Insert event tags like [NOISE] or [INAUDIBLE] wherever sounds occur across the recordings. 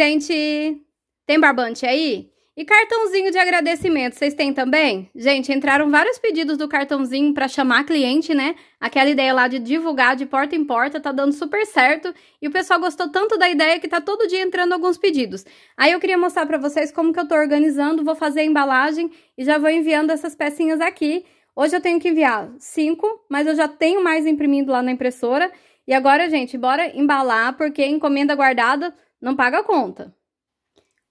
Gente, tem barbante aí? E cartãozinho de agradecimento, vocês têm também? Gente, entraram vários pedidos do cartãozinho para chamar cliente, né? Aquela ideia lá de divulgar de porta em porta tá dando super certo e o pessoal gostou tanto da ideia que tá todo dia entrando alguns pedidos. Aí eu queria mostrar para vocês como que eu tô organizando, vou fazer a embalagem e já vou enviando essas pecinhas aqui. Hoje eu tenho que enviar cinco, mas eu já tenho mais imprimindo lá na impressora. E agora, gente, bora embalar, porque encomenda guardada não paga a conta.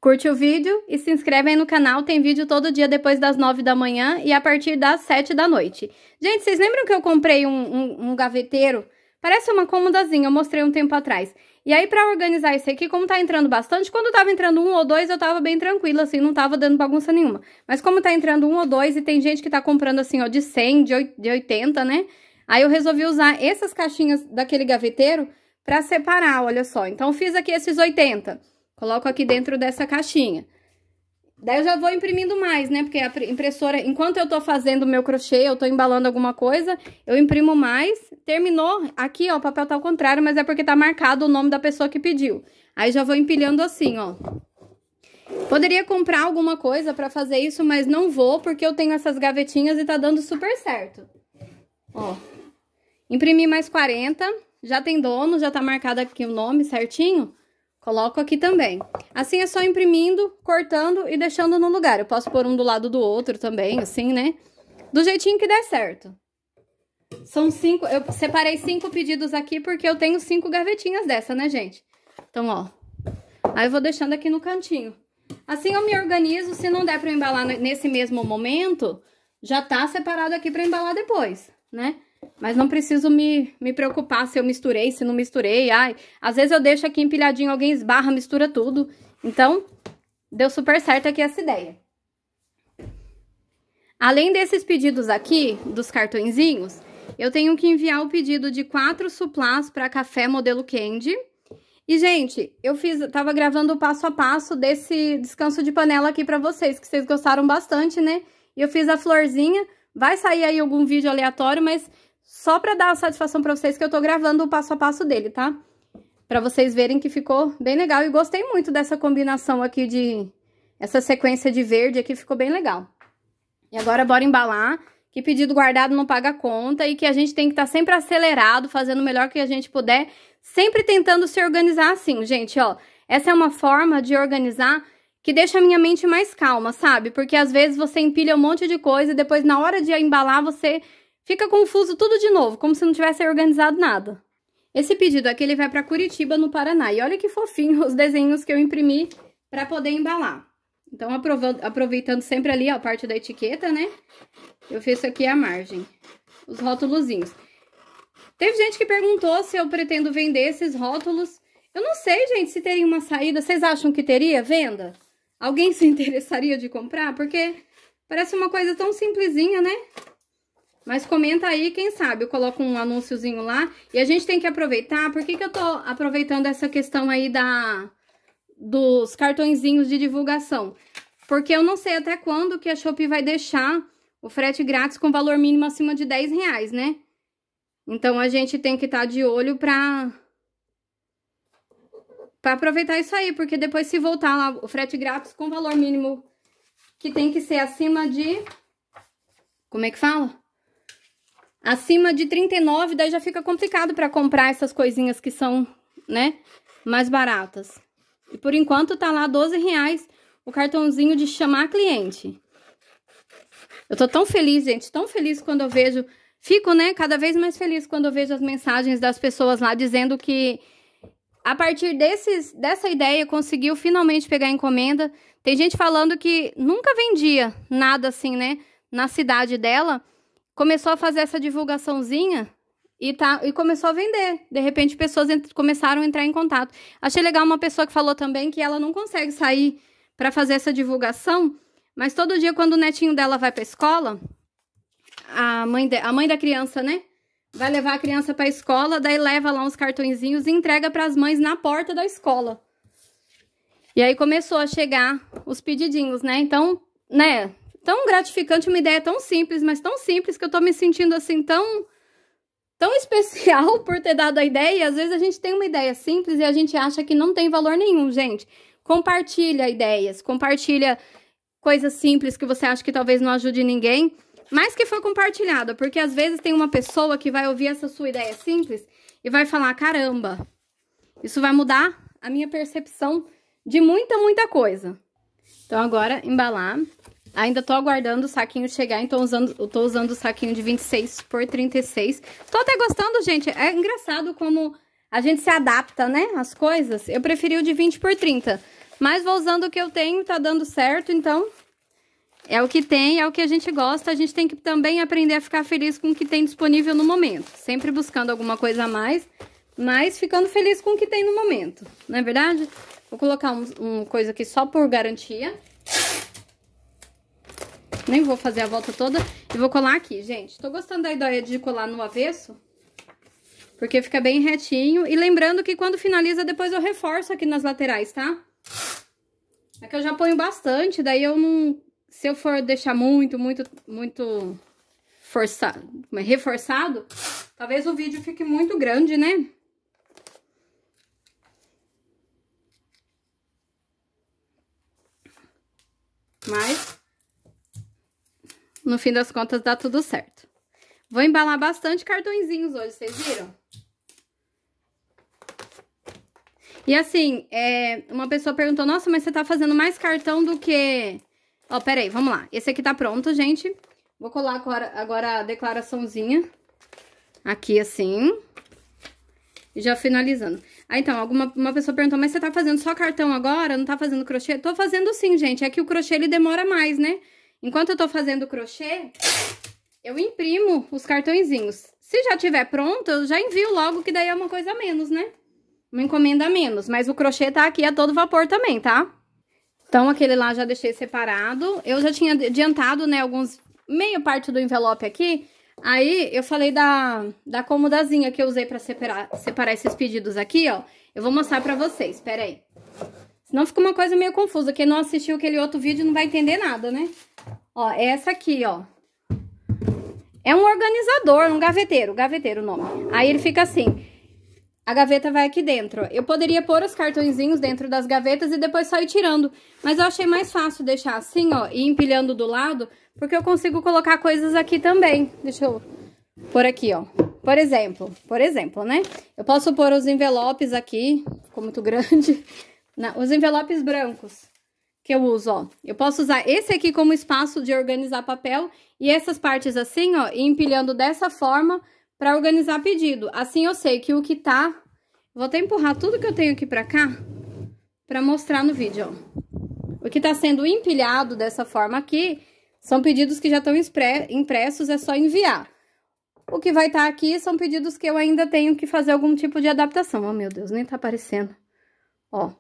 Curte o vídeo e se inscreve aí no canal, tem vídeo todo dia depois das 9 da manhã e a partir das 7 da noite. Gente, vocês lembram que eu comprei um, um, um gaveteiro? Parece uma cômodazinha, eu mostrei um tempo atrás. E aí, pra organizar isso aqui, como tá entrando bastante, quando tava entrando um ou dois, eu tava bem tranquila, assim, não tava dando bagunça nenhuma. Mas como tá entrando um ou dois e tem gente que tá comprando, assim, ó, de 100, de 80, né? Aí eu resolvi usar essas caixinhas daquele gaveteiro para separar, olha só. Então, fiz aqui esses 80, coloco aqui dentro dessa caixinha. Daí eu já vou imprimindo mais, né? Porque a impressora, enquanto eu tô fazendo o meu crochê, eu tô embalando alguma coisa, eu imprimo mais. Terminou, aqui, ó, o papel tá ao contrário, mas é porque tá marcado o nome da pessoa que pediu. Aí já vou empilhando assim, ó. Poderia comprar alguma coisa pra fazer isso, mas não vou, porque eu tenho essas gavetinhas e tá dando super certo. Ó. Imprimi mais 40 já tem dono, já tá marcado aqui o nome certinho, coloco aqui também. Assim é só imprimindo, cortando e deixando no lugar. Eu posso pôr um do lado do outro também, assim, né? Do jeitinho que der certo. São cinco, eu separei cinco pedidos aqui porque eu tenho cinco gavetinhas dessa, né, gente? Então, ó, aí eu vou deixando aqui no cantinho. Assim eu me organizo, se não der pra embalar nesse mesmo momento, já tá separado aqui pra embalar depois, né? Mas não preciso me, me preocupar se eu misturei, se não misturei. Ai, às vezes eu deixo aqui empilhadinho, alguém esbarra, mistura tudo. Então, deu super certo aqui essa ideia. Além desses pedidos aqui, dos cartõezinhos, eu tenho que enviar o pedido de quatro suplás para café modelo candy. E, gente, eu fiz, tava gravando o passo a passo desse descanso de panela aqui para vocês, que vocês gostaram bastante, né? E eu fiz a florzinha. Vai sair aí algum vídeo aleatório, mas só pra dar satisfação pra vocês que eu tô gravando o passo a passo dele, tá? Pra vocês verem que ficou bem legal. E gostei muito dessa combinação aqui de... Essa sequência de verde aqui ficou bem legal. E agora bora embalar, que pedido guardado não paga conta e que a gente tem que estar tá sempre acelerado, fazendo o melhor que a gente puder, sempre tentando se organizar assim, gente, ó. Essa é uma forma de organizar que deixa a minha mente mais calma, sabe? Porque às vezes você empilha um monte de coisa e depois na hora de embalar você Fica confuso tudo de novo, como se não tivesse organizado nada. Esse pedido aqui ele vai para Curitiba, no Paraná. E olha que fofinho [LAUGHS] os desenhos que eu imprimi para poder embalar. Então, aproveitando sempre ali a parte da etiqueta, né? Eu fiz aqui a margem, os rótulozinhos. Teve gente que perguntou se eu pretendo vender esses rótulos. Eu não sei, gente, se teria uma saída. Vocês acham que teria venda? Alguém [LAUGHS] se interessaria de comprar? Porque parece uma coisa tão simplesinha, né? Mas comenta aí, quem sabe, eu coloco um anúnciozinho lá. E a gente tem que aproveitar. Por que, que eu tô aproveitando essa questão aí da, dos cartõezinhos de divulgação? Porque eu não sei até quando que a Shopee vai deixar o frete grátis com valor mínimo acima de 10 reais, né? Então, a gente tem que estar tá de olho pra... Pra aproveitar isso aí, porque depois se voltar lá o frete grátis com valor mínimo que tem que ser acima de... Como é que fala? Acima de 39, daí já fica complicado para comprar essas coisinhas que são, né, mais baratas. E por enquanto tá lá 12 reais o cartãozinho de chamar cliente. Eu tô tão feliz, gente, tão feliz quando eu vejo... Fico, né, cada vez mais feliz quando eu vejo as mensagens das pessoas lá dizendo que a partir desses, dessa ideia conseguiu finalmente pegar encomenda. Tem gente falando que nunca vendia nada assim, né, na cidade dela começou a fazer essa divulgaçãozinha e, tá, e começou a vender. De repente, pessoas começaram a entrar em contato. Achei legal uma pessoa que falou também que ela não consegue sair para fazer essa divulgação, mas todo dia, quando o netinho dela vai para escola, a mãe, de, a mãe da criança, né? Vai levar a criança para a escola, daí leva lá uns cartõezinhos e entrega para as mães na porta da escola. E aí começou a chegar os pedidinhos, né? Então, né? tão gratificante, uma ideia tão simples, mas tão simples que eu tô me sentindo assim tão tão especial [LAUGHS] por ter dado a ideia. E às vezes a gente tem uma ideia simples e a gente acha que não tem valor nenhum, gente. Compartilha ideias, compartilha coisas simples que você acha que talvez não ajude ninguém, mas que foi compartilhada, porque às vezes tem uma pessoa que vai ouvir essa sua ideia simples e vai falar: "Caramba, isso vai mudar a minha percepção de muita, muita coisa". Então agora embalar Ainda tô aguardando o saquinho chegar, então usando, eu tô usando o saquinho de 26 por 36. Tô até gostando, gente. É engraçado como a gente se adapta, né, as coisas. Eu preferi o de 20 por 30, mas vou usando o que eu tenho, tá dando certo, então é o que tem, é o que a gente gosta. A gente tem que também aprender a ficar feliz com o que tem disponível no momento, sempre buscando alguma coisa a mais, mas ficando feliz com o que tem no momento, não é verdade? Vou colocar um coisa aqui só por garantia. Nem vou fazer a volta toda e vou colar aqui, gente. Tô gostando da ideia de colar no avesso, porque fica bem retinho. E lembrando que quando finaliza, depois eu reforço aqui nas laterais, tá? É que eu já ponho bastante, daí eu não... Se eu for deixar muito, muito, muito forçado, é, reforçado, talvez o vídeo fique muito grande, né? Mas no fim das contas dá tudo certo. Vou embalar bastante cartõezinhos hoje, vocês viram? E assim, é, uma pessoa perguntou, nossa, mas você tá fazendo mais cartão do que... Ó, oh, peraí, vamos lá. Esse aqui tá pronto, gente. Vou colar agora, agora a declaraçãozinha aqui assim. E já finalizando. Ah, então, alguma uma pessoa perguntou, mas você tá fazendo só cartão agora? Não tá fazendo crochê? Tô fazendo sim, gente. É que o crochê, ele demora mais, né? Enquanto eu tô fazendo crochê, eu imprimo os cartõezinhos. Se já tiver pronto, eu já envio logo, que daí é uma coisa a menos, né? Uma encomenda a menos, mas o crochê tá aqui a todo vapor também, tá? Então, aquele lá já deixei separado. Eu já tinha adiantado, né, alguns... Meio parte do envelope aqui, Aí, eu falei da, da comodazinha que eu usei pra separar, separar esses pedidos aqui, ó. Eu vou mostrar pra vocês, peraí. aí. Senão fica uma coisa meio confusa. Quem não assistiu aquele outro vídeo não vai entender nada, né? Ó, essa aqui, ó. É um organizador, um gaveteiro. Gaveteiro o nome. Aí ele fica assim. A gaveta vai aqui dentro. Eu poderia pôr os cartõezinhos dentro das gavetas e depois só ir tirando. Mas eu achei mais fácil deixar assim, ó, e empilhando do lado, porque eu consigo colocar coisas aqui também. Deixa eu pôr aqui, ó. Por exemplo, por exemplo, né? Eu posso pôr os envelopes aqui, ficou muito [LAUGHS] grande. Na, os envelopes brancos que eu uso, ó. Eu posso usar esse aqui como espaço de organizar papel e essas partes assim, ó, empilhando dessa forma para organizar pedido. Assim eu sei que o que tá... Vou até empurrar tudo que eu tenho aqui pra cá para mostrar no vídeo, ó. O que tá sendo empilhado dessa forma aqui são pedidos que já estão impressos, é só enviar. O que vai estar tá aqui são pedidos que eu ainda tenho que fazer algum tipo de adaptação. Oh, meu Deus, nem tá aparecendo. Ó,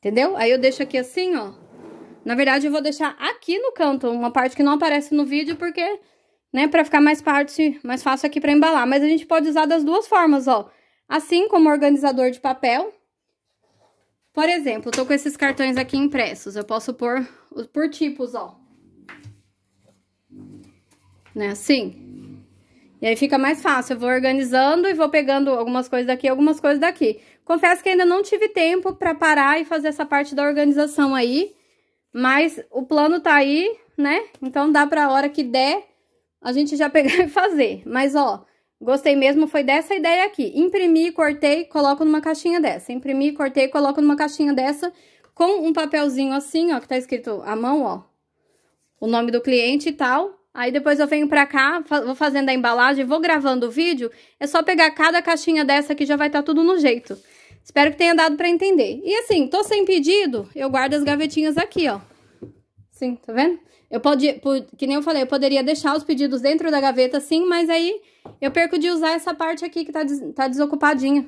Entendeu? Aí eu deixo aqui assim, ó. Na verdade, eu vou deixar aqui no canto, uma parte que não aparece no vídeo, porque, né, pra ficar mais, parte, mais fácil aqui pra embalar. Mas a gente pode usar das duas formas, ó. Assim como organizador de papel. Por exemplo, tô com esses cartões aqui impressos. Eu posso pôr por tipos, ó. Né, assim. E aí fica mais fácil, eu vou organizando e vou pegando algumas coisas daqui, algumas coisas daqui. Confesso que ainda não tive tempo para parar e fazer essa parte da organização aí, mas o plano tá aí, né? Então dá pra hora que der, a gente já [LAUGHS] pegar e fazer. Mas ó, gostei mesmo, foi dessa ideia aqui. Imprimi, cortei, coloco numa caixinha dessa. Imprimi, cortei, coloco numa caixinha dessa com um papelzinho assim, ó, que tá escrito à mão, ó. O nome do cliente e tal, Aí depois eu venho pra cá, vou fazendo a embalagem, vou gravando o vídeo. É só pegar cada caixinha dessa que já vai estar tá tudo no jeito. Espero que tenha dado pra entender. E assim, tô sem pedido, eu guardo as gavetinhas aqui, ó. Sim, tá vendo? Eu podia, que nem eu falei, eu poderia deixar os pedidos dentro da gaveta sim, mas aí eu perco de usar essa parte aqui que tá, des, tá desocupadinha.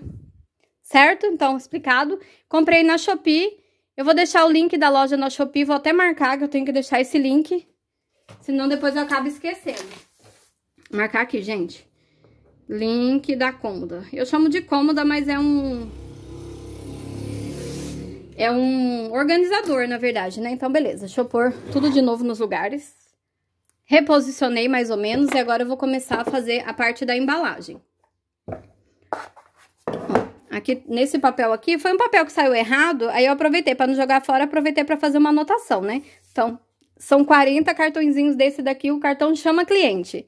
Certo? Então, explicado. Comprei na Shopee. Eu vou deixar o link da loja na Shopee, vou até marcar que eu tenho que deixar esse link Senão depois eu acabo esquecendo. marcar aqui, gente. Link da cômoda. Eu chamo de cômoda, mas é um... É um organizador, na verdade, né? Então, beleza. Deixa eu pôr tudo de novo nos lugares. Reposicionei mais ou menos e agora eu vou começar a fazer a parte da embalagem. Aqui, nesse papel aqui, foi um papel que saiu errado, aí eu aproveitei para não jogar fora, aproveitei para fazer uma anotação, né? Então, são 40 cartõezinhos desse daqui, o cartão chama cliente.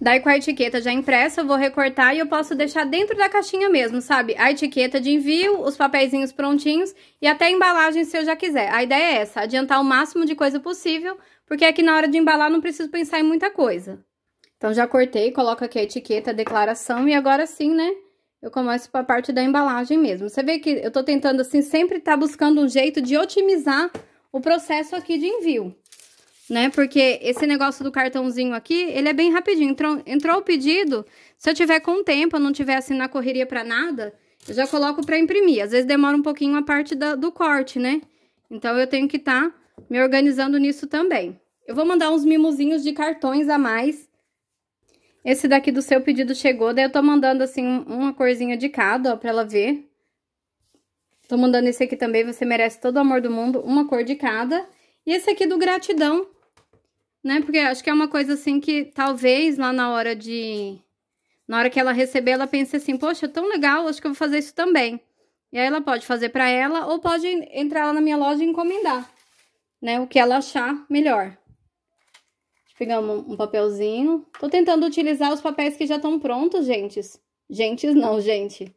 Daí com a etiqueta já impressa, eu vou recortar e eu posso deixar dentro da caixinha mesmo, sabe? A etiqueta de envio, os papeizinhos prontinhos e até a embalagem se eu já quiser. A ideia é essa, adiantar o máximo de coisa possível, porque aqui na hora de embalar não preciso pensar em muita coisa. Então já cortei, coloco aqui a etiqueta, a declaração e agora sim, né? Eu começo para a parte da embalagem mesmo. Você vê que eu tô tentando assim sempre estar tá buscando um jeito de otimizar o processo aqui de envio, né? Porque esse negócio do cartãozinho aqui, ele é bem rapidinho. Entrou, entrou o pedido, se eu tiver com tempo, não tiver assim na correria para nada, eu já coloco para imprimir. Às vezes demora um pouquinho a parte da, do corte, né? Então, eu tenho que estar tá me organizando nisso também. Eu vou mandar uns mimozinhos de cartões a mais. Esse daqui do seu pedido chegou, daí eu tô mandando, assim, uma corzinha de cada, ó, pra ela ver. Tô mandando esse aqui também, você merece todo o amor do mundo, uma cor de cada. E esse aqui do gratidão, né? Porque acho que é uma coisa assim que talvez lá na hora de... Na hora que ela receber, ela pense assim, poxa, tão legal, acho que eu vou fazer isso também. E aí ela pode fazer para ela ou pode entrar lá na minha loja e encomendar, né? O que ela achar melhor. Deixa eu pegar um, um papelzinho. Tô tentando utilizar os papéis que já estão prontos, gente. Gentes não, gente.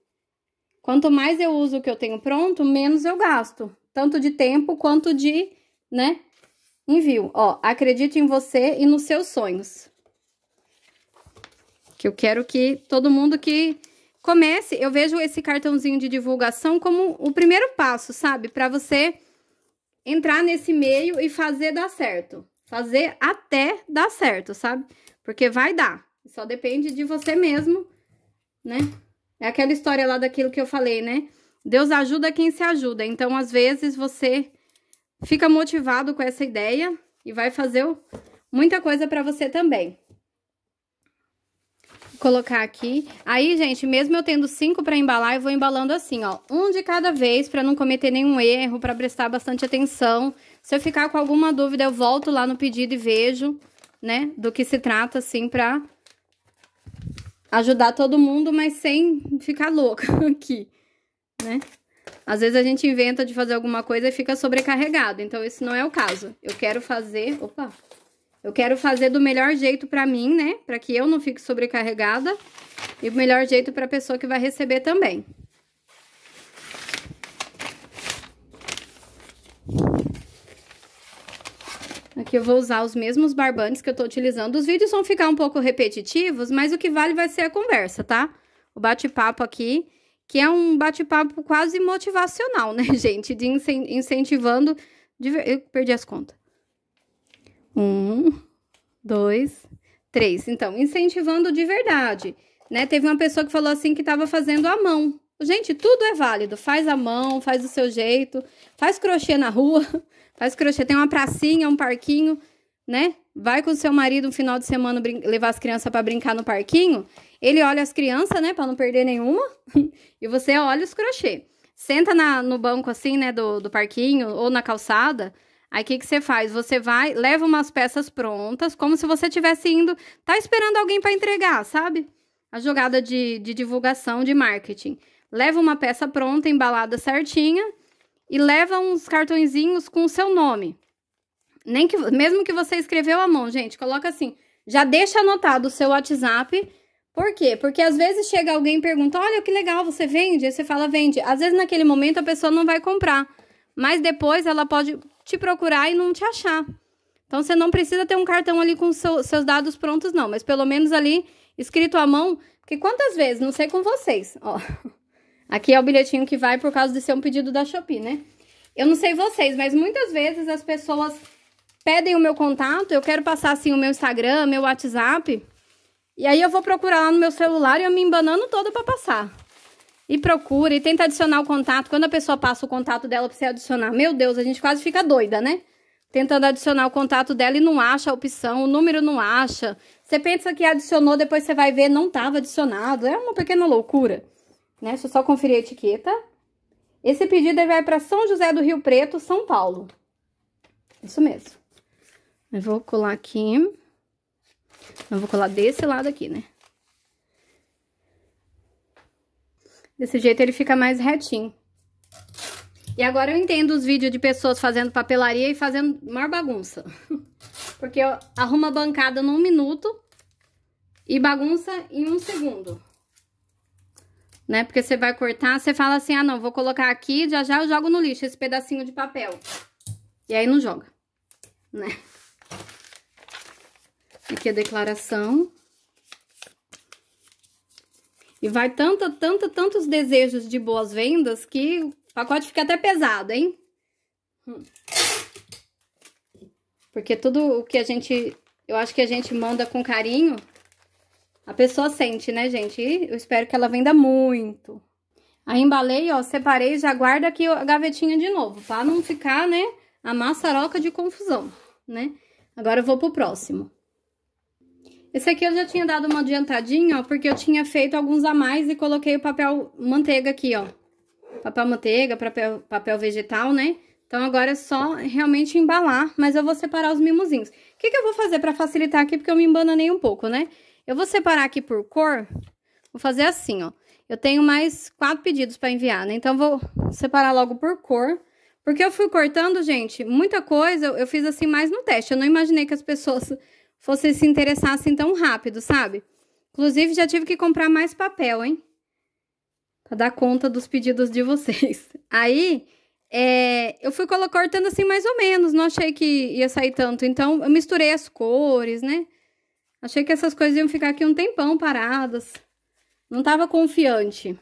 Quanto mais eu uso o que eu tenho pronto, menos eu gasto, tanto de tempo quanto de, né, envio. Ó, acredite em você e nos seus sonhos. Que eu quero que todo mundo que comece, eu vejo esse cartãozinho de divulgação como o primeiro passo, sabe? Para você entrar nesse meio e fazer dar certo. Fazer até dar certo, sabe? Porque vai dar. Só depende de você mesmo, né? É aquela história lá daquilo que eu falei, né? Deus ajuda quem se ajuda. Então, às vezes, você fica motivado com essa ideia e vai fazer muita coisa para você também. Vou colocar aqui. Aí, gente, mesmo eu tendo cinco para embalar, eu vou embalando assim, ó. Um de cada vez, para não cometer nenhum erro, para prestar bastante atenção. Se eu ficar com alguma dúvida, eu volto lá no pedido e vejo, né, do que se trata, assim, para ajudar todo mundo, mas sem ficar louca [LAUGHS] aqui, né? Às vezes a gente inventa de fazer alguma coisa e fica sobrecarregado, então esse não é o caso. Eu quero fazer, opa, eu quero fazer do melhor jeito para mim, né? Para que eu não fique sobrecarregada e o melhor jeito para a pessoa que vai receber também. Aqui eu vou usar os mesmos barbantes que eu tô utilizando. Os vídeos vão ficar um pouco repetitivos, mas o que vale vai ser a conversa, tá? O bate-papo aqui, que é um bate-papo quase motivacional, né, [LAUGHS] gente? De incentivando... De... Eu perdi as contas. Um, dois, três. Então, incentivando de verdade, né? Teve uma pessoa que falou assim que estava fazendo a mão. Gente, tudo é válido. Faz a mão, faz do seu jeito, faz crochê na rua, [LAUGHS] Faz crochê, tem uma pracinha, um parquinho, né? Vai com o seu marido um final de semana levar as crianças para brincar no parquinho. Ele olha as crianças, né, para não perder nenhuma, [LAUGHS] e você olha os crochê. Senta na, no banco assim, né, do, do parquinho ou na calçada. Aí o que, que você faz? Você vai, leva umas peças prontas, como se você estivesse indo, tá esperando alguém para entregar, sabe? A jogada de, de divulgação, de marketing. Leva uma peça pronta, embalada certinha e leva uns cartõezinhos com o seu nome. Nem que, mesmo que você escreveu à mão, gente, coloca assim. Já deixa anotado o seu WhatsApp. Por quê? Porque às vezes chega alguém e pergunta: Olha que legal, você vende? Aí você fala: Vende. Às vezes naquele momento a pessoa não vai comprar, mas depois ela pode te procurar e não te achar. Então você não precisa ter um cartão ali com seu, seus dados prontos, não, mas pelo menos ali escrito à mão. Porque quantas vezes, não sei com vocês, ó. [LAUGHS] Aqui é o bilhetinho que vai por causa de ser um pedido da Shopee, né? Eu não sei vocês, mas muitas vezes as pessoas pedem o meu contato, eu quero passar assim o meu Instagram, meu WhatsApp, e aí eu vou procurar lá no meu celular e eu me embanando toda para passar. E procura e tenta adicionar o contato. Quando a pessoa passa o contato dela para você adicionar, meu Deus, a gente quase fica doida, né? Tentando adicionar o contato dela e não acha a opção, o número não acha. Você pensa que adicionou, depois você vai ver, não tava adicionado. É uma pequena loucura né? Deixa eu só conferir a etiqueta. Esse pedido vai para São José do Rio Preto, São Paulo. Isso mesmo. Eu vou colar aqui. Eu vou colar desse lado aqui, né? Desse jeito ele fica mais retinho. E agora eu entendo os vídeos de pessoas fazendo papelaria e fazendo maior bagunça. [LAUGHS] Porque eu arrumo a bancada num minuto e bagunça em um segundo né? Porque você vai cortar, você fala assim, ah, não, vou colocar aqui, já já eu jogo no lixo esse pedacinho de papel. E aí não joga, né? Aqui é a declaração. E vai tanta, tanta, tantos desejos de boas vendas que o pacote fica até pesado, hein? Hum. Porque tudo o que a gente... Eu acho que a gente manda com carinho a pessoa sente, né, gente? E eu espero que ela venda muito. Aí embalei, ó, separei, já guarda aqui a gavetinha de novo, pra não ficar, né, a maçaroca de confusão, né? Agora eu vou pro próximo. Esse aqui eu já tinha dado uma adiantadinha, ó, porque eu tinha feito alguns a mais e coloquei o papel manteiga aqui, ó. Papel manteiga, papel, papel vegetal, né? Então, agora é só realmente embalar, mas eu vou separar os mimosinhos. O que, que eu vou fazer pra facilitar aqui, porque eu me embananei um pouco, né? Eu vou separar aqui por cor. Vou fazer assim, ó. Eu tenho mais quatro pedidos para enviar, né? Então, vou separar logo por cor. Porque eu fui cortando, gente, muita coisa eu fiz assim mais no teste. Eu não imaginei que as pessoas [LAUGHS] fossem se interessassem tão rápido, sabe? Inclusive, já tive que comprar mais papel, hein? Pra dar conta dos pedidos de vocês. [LAUGHS] Aí, é, eu fui cortando assim mais ou menos, não achei que ia sair tanto. Então, eu misturei as cores, né? Achei que essas coisas iam ficar aqui um tempão paradas. Não tava confiante,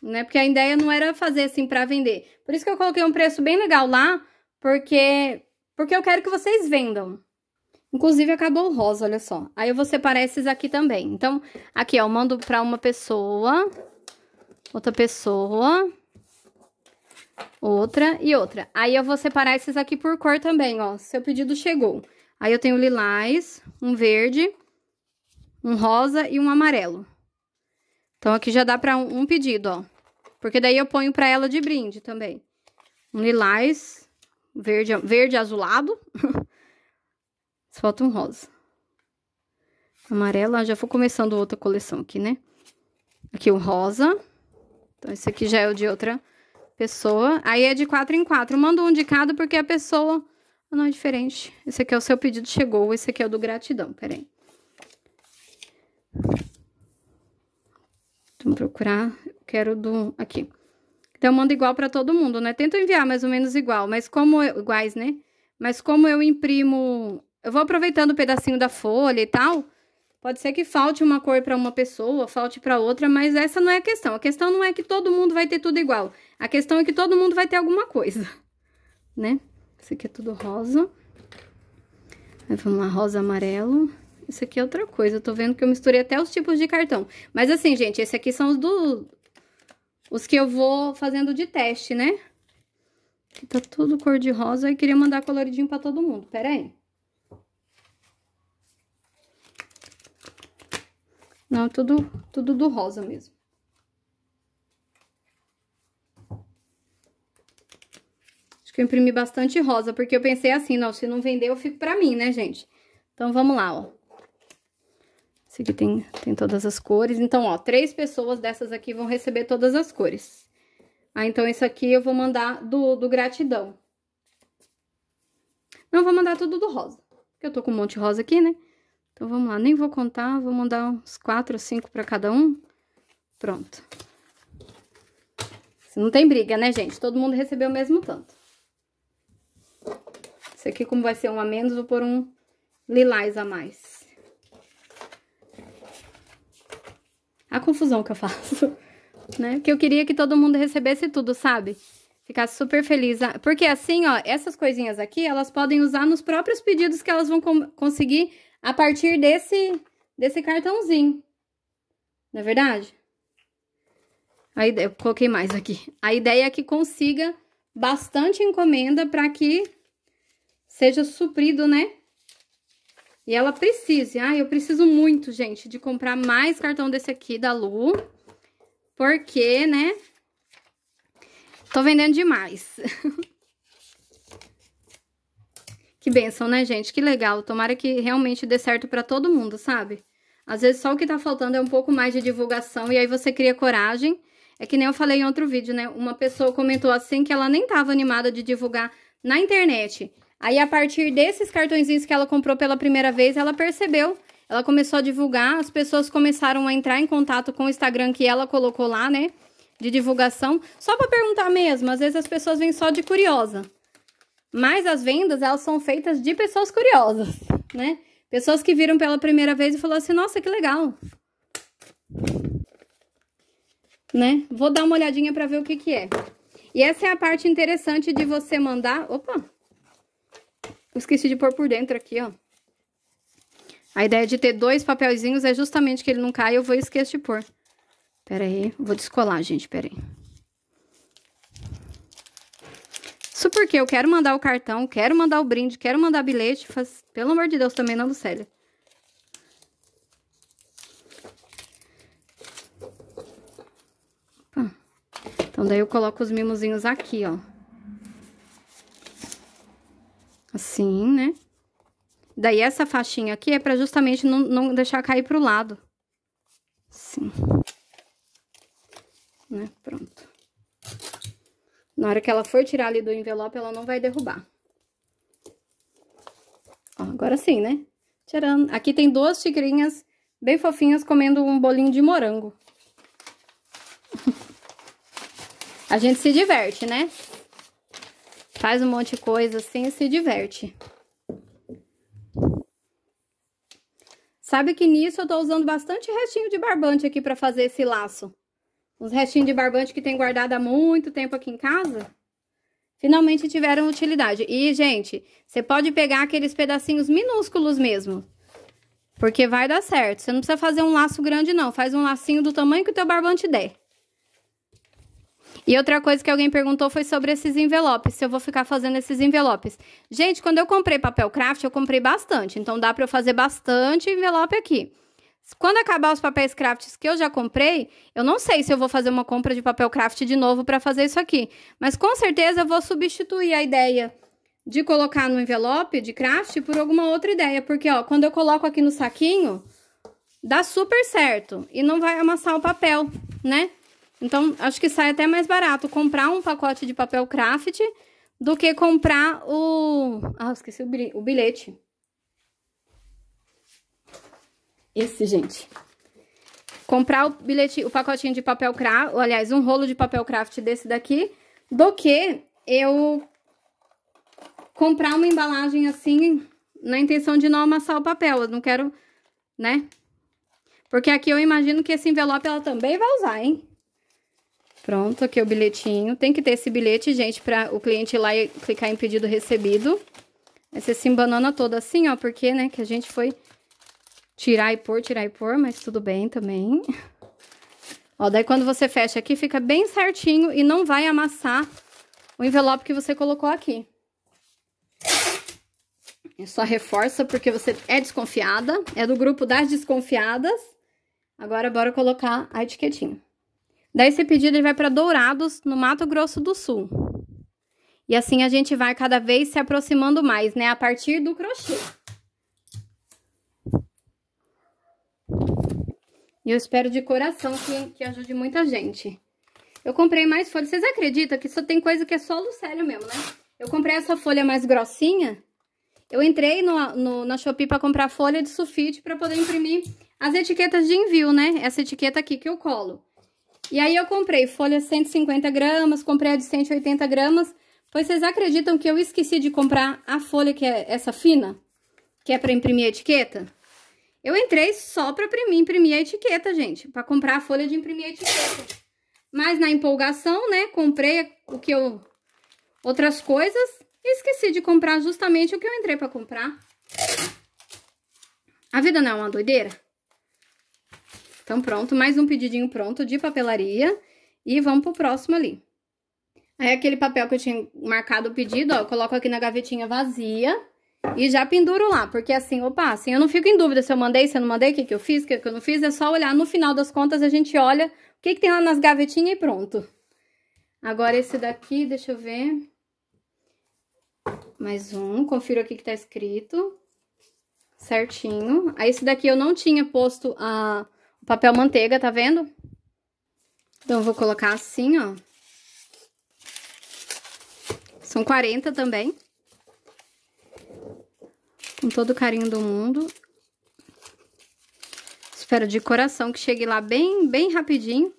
né? Porque a ideia não era fazer assim para vender. Por isso que eu coloquei um preço bem legal lá, porque porque eu quero que vocês vendam. Inclusive acabou o rosa, olha só. Aí eu vou separar esses aqui também. Então, aqui ó, eu mando para uma pessoa, outra pessoa, outra e outra. Aí eu vou separar esses aqui por cor também, ó. Seu pedido chegou. Aí eu tenho lilás, um verde, um rosa e um amarelo. Então, aqui já dá para um, um, pedido, ó. Porque daí eu ponho para ela de brinde também. Um lilás, verde, verde azulado. [LAUGHS] Falta um rosa. Amarelo, ah, já vou começando outra coleção aqui, né? Aqui um rosa. Então, esse aqui já é o de outra pessoa. Aí é de quatro em quatro. Manda um de cada porque a pessoa... Não é diferente. Esse aqui é o seu pedido chegou, esse aqui é o do gratidão, peraí. Vamos procurar, quero do aqui. Então, eu mando igual para todo mundo, né? Tento enviar mais ou menos igual, mas como eu, iguais, né? Mas como eu imprimo, eu vou aproveitando o um pedacinho da folha e tal. Pode ser que falte uma cor para uma pessoa, falte para outra, mas essa não é a questão. A questão não é que todo mundo vai ter tudo igual. A questão é que todo mundo vai ter alguma coisa, né? Esse aqui é tudo rosa. Aí, vamos lá, rosa amarelo. Isso aqui é outra coisa, eu tô vendo que eu misturei até os tipos de cartão. Mas assim, gente, esse aqui são os do... Os que eu vou fazendo de teste, né? Aqui tá tudo cor de rosa e queria mandar coloridinho pra todo mundo. Pera aí. Não, tudo, tudo do rosa mesmo. Acho que eu imprimi bastante rosa, porque eu pensei assim, não, se não vender eu fico pra mim, né, gente? Então, vamos lá, ó. Esse aqui tem, tem todas as cores. Então, ó, três pessoas dessas aqui vão receber todas as cores. Ah, então isso aqui eu vou mandar do, do gratidão. Não, vou mandar tudo do rosa. Porque eu tô com um monte de rosa aqui, né? Então, vamos lá. Nem vou contar, vou mandar uns quatro ou cinco pra cada um. Pronto. Não tem briga, né, gente? Todo mundo recebeu o mesmo tanto. Esse aqui, como vai ser um a menos, vou pôr um lilás a mais. a confusão que eu faço, [LAUGHS] né? Que eu queria que todo mundo recebesse tudo, sabe? Ficar super feliz. Ah, porque assim, ó, essas coisinhas aqui, elas podem usar nos próprios pedidos que elas vão conseguir a partir desse, desse cartãozinho. Não é verdade? A ideia, eu coloquei mais aqui. A ideia é que consiga bastante encomenda para que seja suprido, né? E ela precise. Ah, eu preciso muito, gente, de comprar mais cartão desse aqui da Lu. Porque, né? Tô vendendo demais. [LAUGHS] que benção, né, gente? Que legal. Tomara que realmente dê certo pra todo mundo, sabe? Às vezes só o que tá faltando é um pouco mais de divulgação e aí você cria coragem. É que nem eu falei em outro vídeo, né? Uma pessoa comentou assim que ela nem tava animada de divulgar na internet. Aí, a partir desses cartõezinhos que ela comprou pela primeira vez, ela percebeu. Ela começou a divulgar, as pessoas começaram a entrar em contato com o Instagram que ela colocou lá, né? De divulgação. Só para perguntar mesmo, às vezes as pessoas vêm só de curiosa. Mas as vendas, elas são feitas de pessoas curiosas, né? Pessoas que viram pela primeira vez e falaram assim, nossa, que legal. Né? Vou dar uma olhadinha para ver o que que é. E essa é a parte interessante de você mandar... Opa! Eu esqueci de pôr por dentro aqui, ó. A ideia de ter dois papelzinhos é justamente que ele não caia, eu vou esquecer de pôr. Pera aí, vou descolar, gente, pera aí. Isso porque eu quero mandar o cartão, quero mandar o brinde, quero mandar bilhete, faz... pelo amor de Deus, também não, Lucélia. Então, daí eu coloco os mimozinhos aqui, ó. assim, né? Daí, essa faixinha aqui é para justamente não, não deixar cair pro lado. Assim. Né? Pronto. Na hora que ela for tirar ali do envelope, ela não vai derrubar. Ó, agora sim, né? Tcharam! Aqui tem duas tigrinhas bem fofinhas comendo um bolinho de morango. [LAUGHS] A gente se diverte, né? Faz um monte de coisa assim e se diverte. Sabe que nisso eu tô usando bastante restinho de barbante aqui pra fazer esse laço. Os restinhos de barbante que tem guardado há muito tempo aqui em casa. Finalmente tiveram utilidade. E, gente, você pode pegar aqueles pedacinhos minúsculos mesmo. Porque vai dar certo. Você não precisa fazer um laço grande, não. Faz um lacinho do tamanho que o teu barbante der. E outra coisa que alguém perguntou foi sobre esses envelopes, se eu vou ficar fazendo esses envelopes. Gente, quando eu comprei papel craft, eu comprei bastante, então dá para eu fazer bastante envelope aqui. Quando acabar os papéis crafts que eu já comprei, eu não sei se eu vou fazer uma compra de papel craft de novo para fazer isso aqui, mas com certeza eu vou substituir a ideia de colocar no envelope de craft por alguma outra ideia, porque ó, quando eu coloco aqui no saquinho, dá super certo e não vai amassar o papel, né? Então, acho que sai até mais barato comprar um pacote de papel craft do que comprar o... Ah, esqueci o bilhete. Esse, gente. Comprar o bilhete, o pacotinho de papel craft, ou, aliás, um rolo de papel craft desse daqui, do que eu comprar uma embalagem assim, na intenção de não amassar o papel. Eu não quero, né? Porque aqui eu imagino que esse envelope ela também vai usar, hein? Pronto, aqui é o bilhetinho. Tem que ter esse bilhete, gente, para o cliente ir lá e clicar em pedido recebido. Vai ser se assim, embanana toda assim, ó, porque, né, que a gente foi tirar e pôr, tirar e pôr, mas tudo bem também. Ó, daí quando você fecha aqui, fica bem certinho e não vai amassar o envelope que você colocou aqui. Eu só reforça porque você é desconfiada, é do grupo das desconfiadas. Agora, bora colocar a etiquetinha. Daí esse pedido ele vai para Dourados, no Mato Grosso do Sul. E assim a gente vai cada vez se aproximando mais, né? A partir do crochê. E eu espero de coração que, que ajude muita gente. Eu comprei mais folhas. Vocês acreditam que só tem coisa que é só Lucélio mesmo, né? Eu comprei essa folha mais grossinha. Eu entrei no, no na Shopee para comprar folha de sulfite para poder imprimir as etiquetas de envio, né? Essa etiqueta aqui que eu colo. E aí eu comprei folha 150 gramas, comprei a de 180 gramas. Pois vocês acreditam que eu esqueci de comprar a folha que é essa fina? Que é para imprimir a etiqueta? Eu entrei só para imprimir, a etiqueta, gente. para comprar a folha de imprimir a etiqueta. Mas na empolgação, né, comprei o que eu... Outras coisas. E esqueci de comprar justamente o que eu entrei para comprar. A vida não é uma doideira? Então, pronto, mais um pedidinho pronto de papelaria. E vamos pro próximo ali. Aí, aquele papel que eu tinha marcado o pedido, ó, eu coloco aqui na gavetinha vazia e já penduro lá, porque assim, opa, assim, eu não fico em dúvida se eu mandei, se eu não mandei, o que, que eu fiz, o que, que eu não fiz, é só olhar, no final das contas a gente olha o que, que tem lá nas gavetinhas e pronto. Agora, esse daqui, deixa eu ver, mais um, confiro aqui que tá escrito, certinho. Aí, esse daqui eu não tinha posto a papel manteiga, tá vendo? Então, eu vou colocar assim, ó. São 40 também. Com todo o carinho do mundo. Espero de coração que chegue lá bem, bem rapidinho.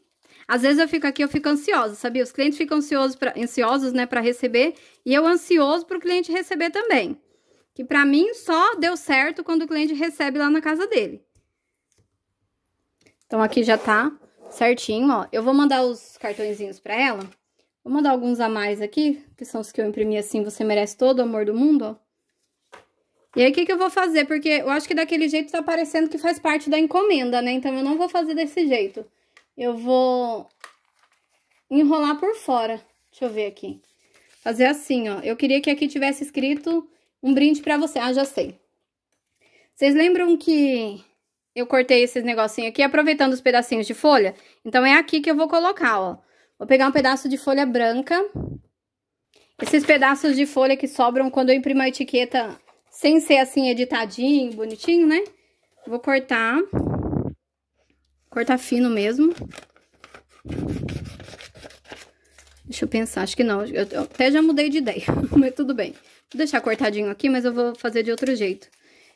Às vezes eu fico aqui, eu fico ansiosa, sabia? Os clientes ficam ansiosos, pra, ansiosos né, para receber e eu ansioso para o cliente receber também. Que para mim só deu certo quando o cliente recebe lá na casa dele. Então, aqui já tá certinho, ó. Eu vou mandar os cartõezinhos pra ela. Vou mandar alguns a mais aqui, que são os que eu imprimi assim, você merece todo o amor do mundo, ó. E aí, o que, que eu vou fazer? Porque eu acho que daquele jeito tá parecendo que faz parte da encomenda, né? Então, eu não vou fazer desse jeito. Eu vou enrolar por fora. Deixa eu ver aqui. Fazer assim, ó. Eu queria que aqui tivesse escrito um brinde pra você. Ah, já sei. Vocês lembram que eu cortei esses negocinhos aqui, aproveitando os pedacinhos de folha. Então, é aqui que eu vou colocar, ó. Vou pegar um pedaço de folha branca. Esses pedaços de folha que sobram quando eu imprimo a etiqueta sem ser assim editadinho, bonitinho, né? Vou cortar. Cortar fino mesmo. Deixa eu pensar, acho que não. Eu até já mudei de ideia, [LAUGHS] mas tudo bem. Vou deixar cortadinho aqui, mas eu vou fazer de outro jeito.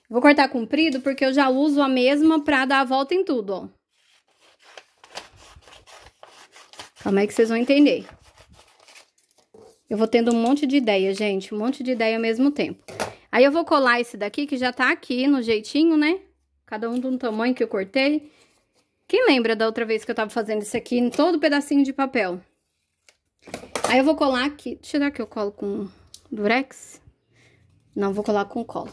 Vou cortar comprido porque eu já uso a mesma pra dar a volta em tudo, ó. Calma aí que vocês vão entender. Eu vou tendo um monte de ideia, gente. Um monte de ideia ao mesmo tempo. Aí eu vou colar esse daqui, que já tá aqui no jeitinho, né? Cada um de um tamanho que eu cortei. Quem lembra da outra vez que eu tava fazendo isso aqui em todo pedacinho de papel? Aí eu vou colar aqui. Deixa eu que eu colo com durex. Não, vou colar com cola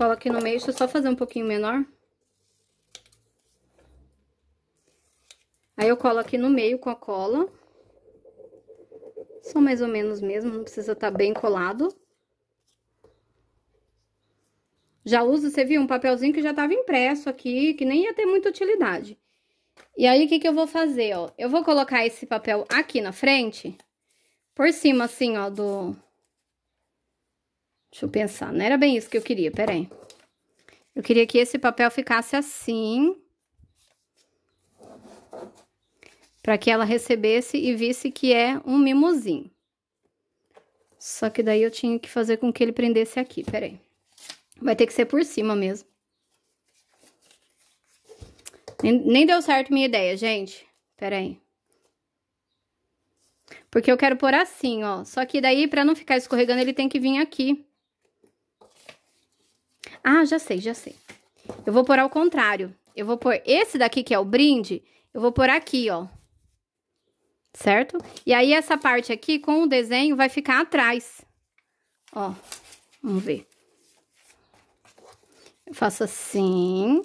cola aqui no meio, deixa eu só fazer um pouquinho menor. Aí eu colo aqui no meio com a cola. Só mais ou menos mesmo, não precisa estar tá bem colado. Já uso, você viu, um papelzinho que já tava impresso aqui, que nem ia ter muita utilidade. E aí, o que que eu vou fazer, ó? Eu vou colocar esse papel aqui na frente, por cima, assim, ó, do, Deixa eu pensar, não era bem isso que eu queria, peraí. Eu queria que esse papel ficasse assim. para que ela recebesse e visse que é um mimosinho. Só que daí eu tinha que fazer com que ele prendesse aqui, peraí. Vai ter que ser por cima mesmo. Nem, nem deu certo minha ideia, gente. Peraí. Porque eu quero pôr assim, ó. Só que daí, pra não ficar escorregando, ele tem que vir aqui. Ah, já sei, já sei. Eu vou pôr ao contrário. Eu vou pôr esse daqui, que é o brinde, eu vou pôr aqui, ó. Certo? E aí, essa parte aqui, com o desenho, vai ficar atrás. Ó, vamos ver. Eu faço assim...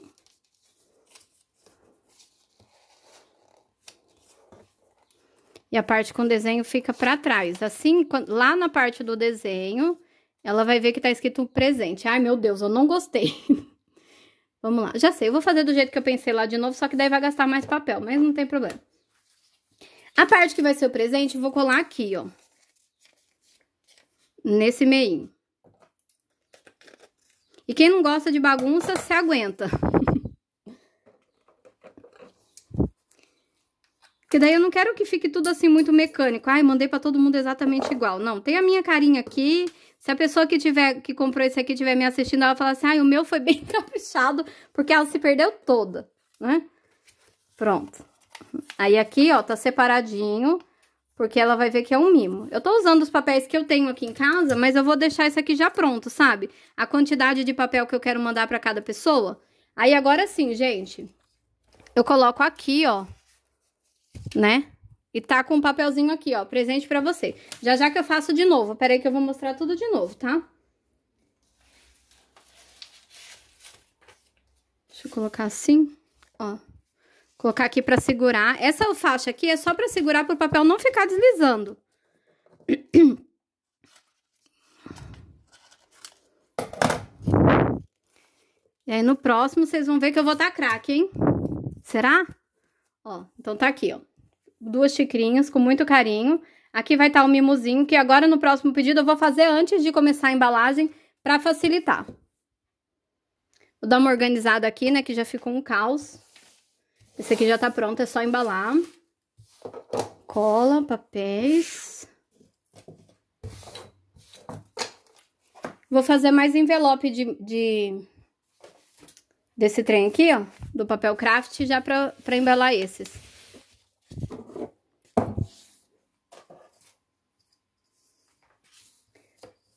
E a parte com desenho fica para trás. Assim, lá na parte do desenho, ela vai ver que tá escrito presente. Ai, meu Deus, eu não gostei. [LAUGHS] Vamos lá, já sei, eu vou fazer do jeito que eu pensei lá de novo, só que daí vai gastar mais papel, mas não tem problema. A parte que vai ser o presente, eu vou colar aqui, ó. Nesse meio. E quem não gosta de bagunça, se aguenta. Porque [LAUGHS] daí eu não quero que fique tudo assim muito mecânico. Ai, mandei pra todo mundo exatamente igual. Não, tem a minha carinha aqui, se a pessoa que tiver que comprou esse aqui estiver me assistindo, ela fala assim: "Ai, o meu foi bem [LAUGHS] caprichado, porque ela se perdeu toda", né? Pronto. Aí aqui, ó, tá separadinho, porque ela vai ver que é um mimo. Eu tô usando os papéis que eu tenho aqui em casa, mas eu vou deixar isso aqui já pronto, sabe? A quantidade de papel que eu quero mandar para cada pessoa. Aí agora sim, gente, eu coloco aqui, ó, né? E tá com um papelzinho aqui, ó, presente pra você. Já já que eu faço de novo, peraí que eu vou mostrar tudo de novo, tá? Deixa eu colocar assim, ó. Colocar aqui pra segurar. Essa faixa aqui é só pra segurar pro papel não ficar deslizando. E aí, no próximo, vocês vão ver que eu vou dar craque, hein? Será? Ó, então tá aqui, ó duas xicrinhas com muito carinho. Aqui vai estar tá o mimozinho, que agora no próximo pedido eu vou fazer antes de começar a embalagem para facilitar. Vou dar uma organizada aqui, né, que já ficou um caos. Esse aqui já tá pronto, é só embalar. Cola, papéis. Vou fazer mais envelope de, de desse trem aqui, ó, do papel craft, já pra, pra embalar esses.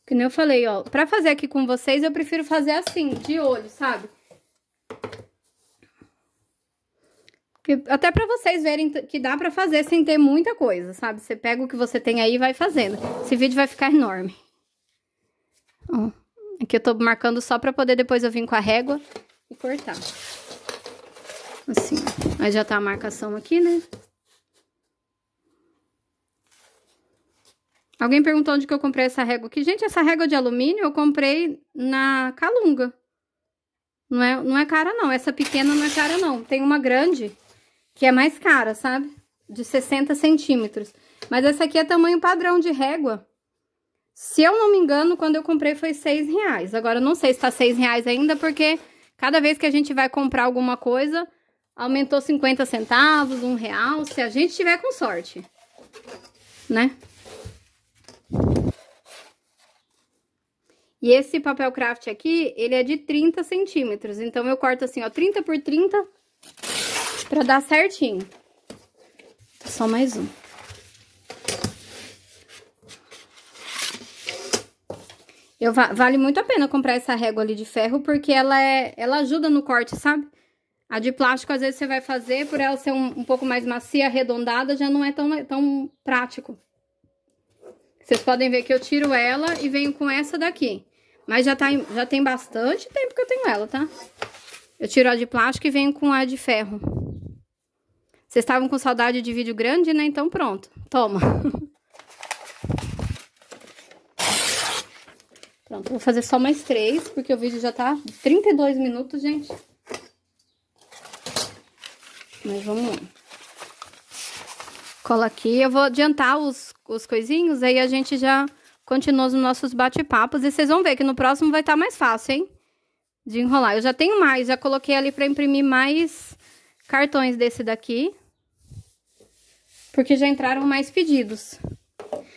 Que nem eu falei, ó. Pra fazer aqui com vocês, eu prefiro fazer assim, de olho, sabe? até pra vocês verem que dá pra fazer sem ter muita coisa, sabe? Você pega o que você tem aí e vai fazendo. Esse vídeo vai ficar enorme. Ó. Aqui eu tô marcando só pra poder depois eu vir com a régua e cortar. Assim, Aí já tá a marcação aqui, né? Alguém perguntou onde que eu comprei essa régua aqui. Gente, essa régua de alumínio eu comprei na Calunga. Não é, não é cara, não. Essa pequena não é cara, não. Tem uma grande que é mais cara, sabe? De 60 centímetros. Mas essa aqui é tamanho padrão de régua. Se eu não me engano, quando eu comprei foi 6 reais. Agora, eu não sei se tá 6 reais ainda, porque cada vez que a gente vai comprar alguma coisa, aumentou 50 centavos, um real, se a gente tiver com sorte, né? E esse papel craft aqui, ele é de 30 centímetros. Então, eu corto assim, ó, 30 por 30 pra dar certinho. Só mais um. Eu, vale muito a pena comprar essa régua ali de ferro, porque ela, é, ela ajuda no corte, sabe? A de plástico, às vezes, você vai fazer, por ela ser um, um pouco mais macia, arredondada, já não é tão, tão prático. Vocês podem ver que eu tiro ela e venho com essa daqui. Mas já, tá, já tem bastante tempo que eu tenho ela, tá? Eu tiro a de plástico e venho com a de ferro. Vocês estavam com saudade de vídeo grande, né? Então pronto, toma. [LAUGHS] pronto, vou fazer só mais três, porque o vídeo já tá 32 minutos, gente. Mas vamos lá cola aqui. Eu vou adiantar os, os coisinhos, aí a gente já continua os nossos bate-papos. E vocês vão ver que no próximo vai estar tá mais fácil, hein? De enrolar. Eu já tenho mais, já coloquei ali para imprimir mais cartões desse daqui. Porque já entraram mais pedidos.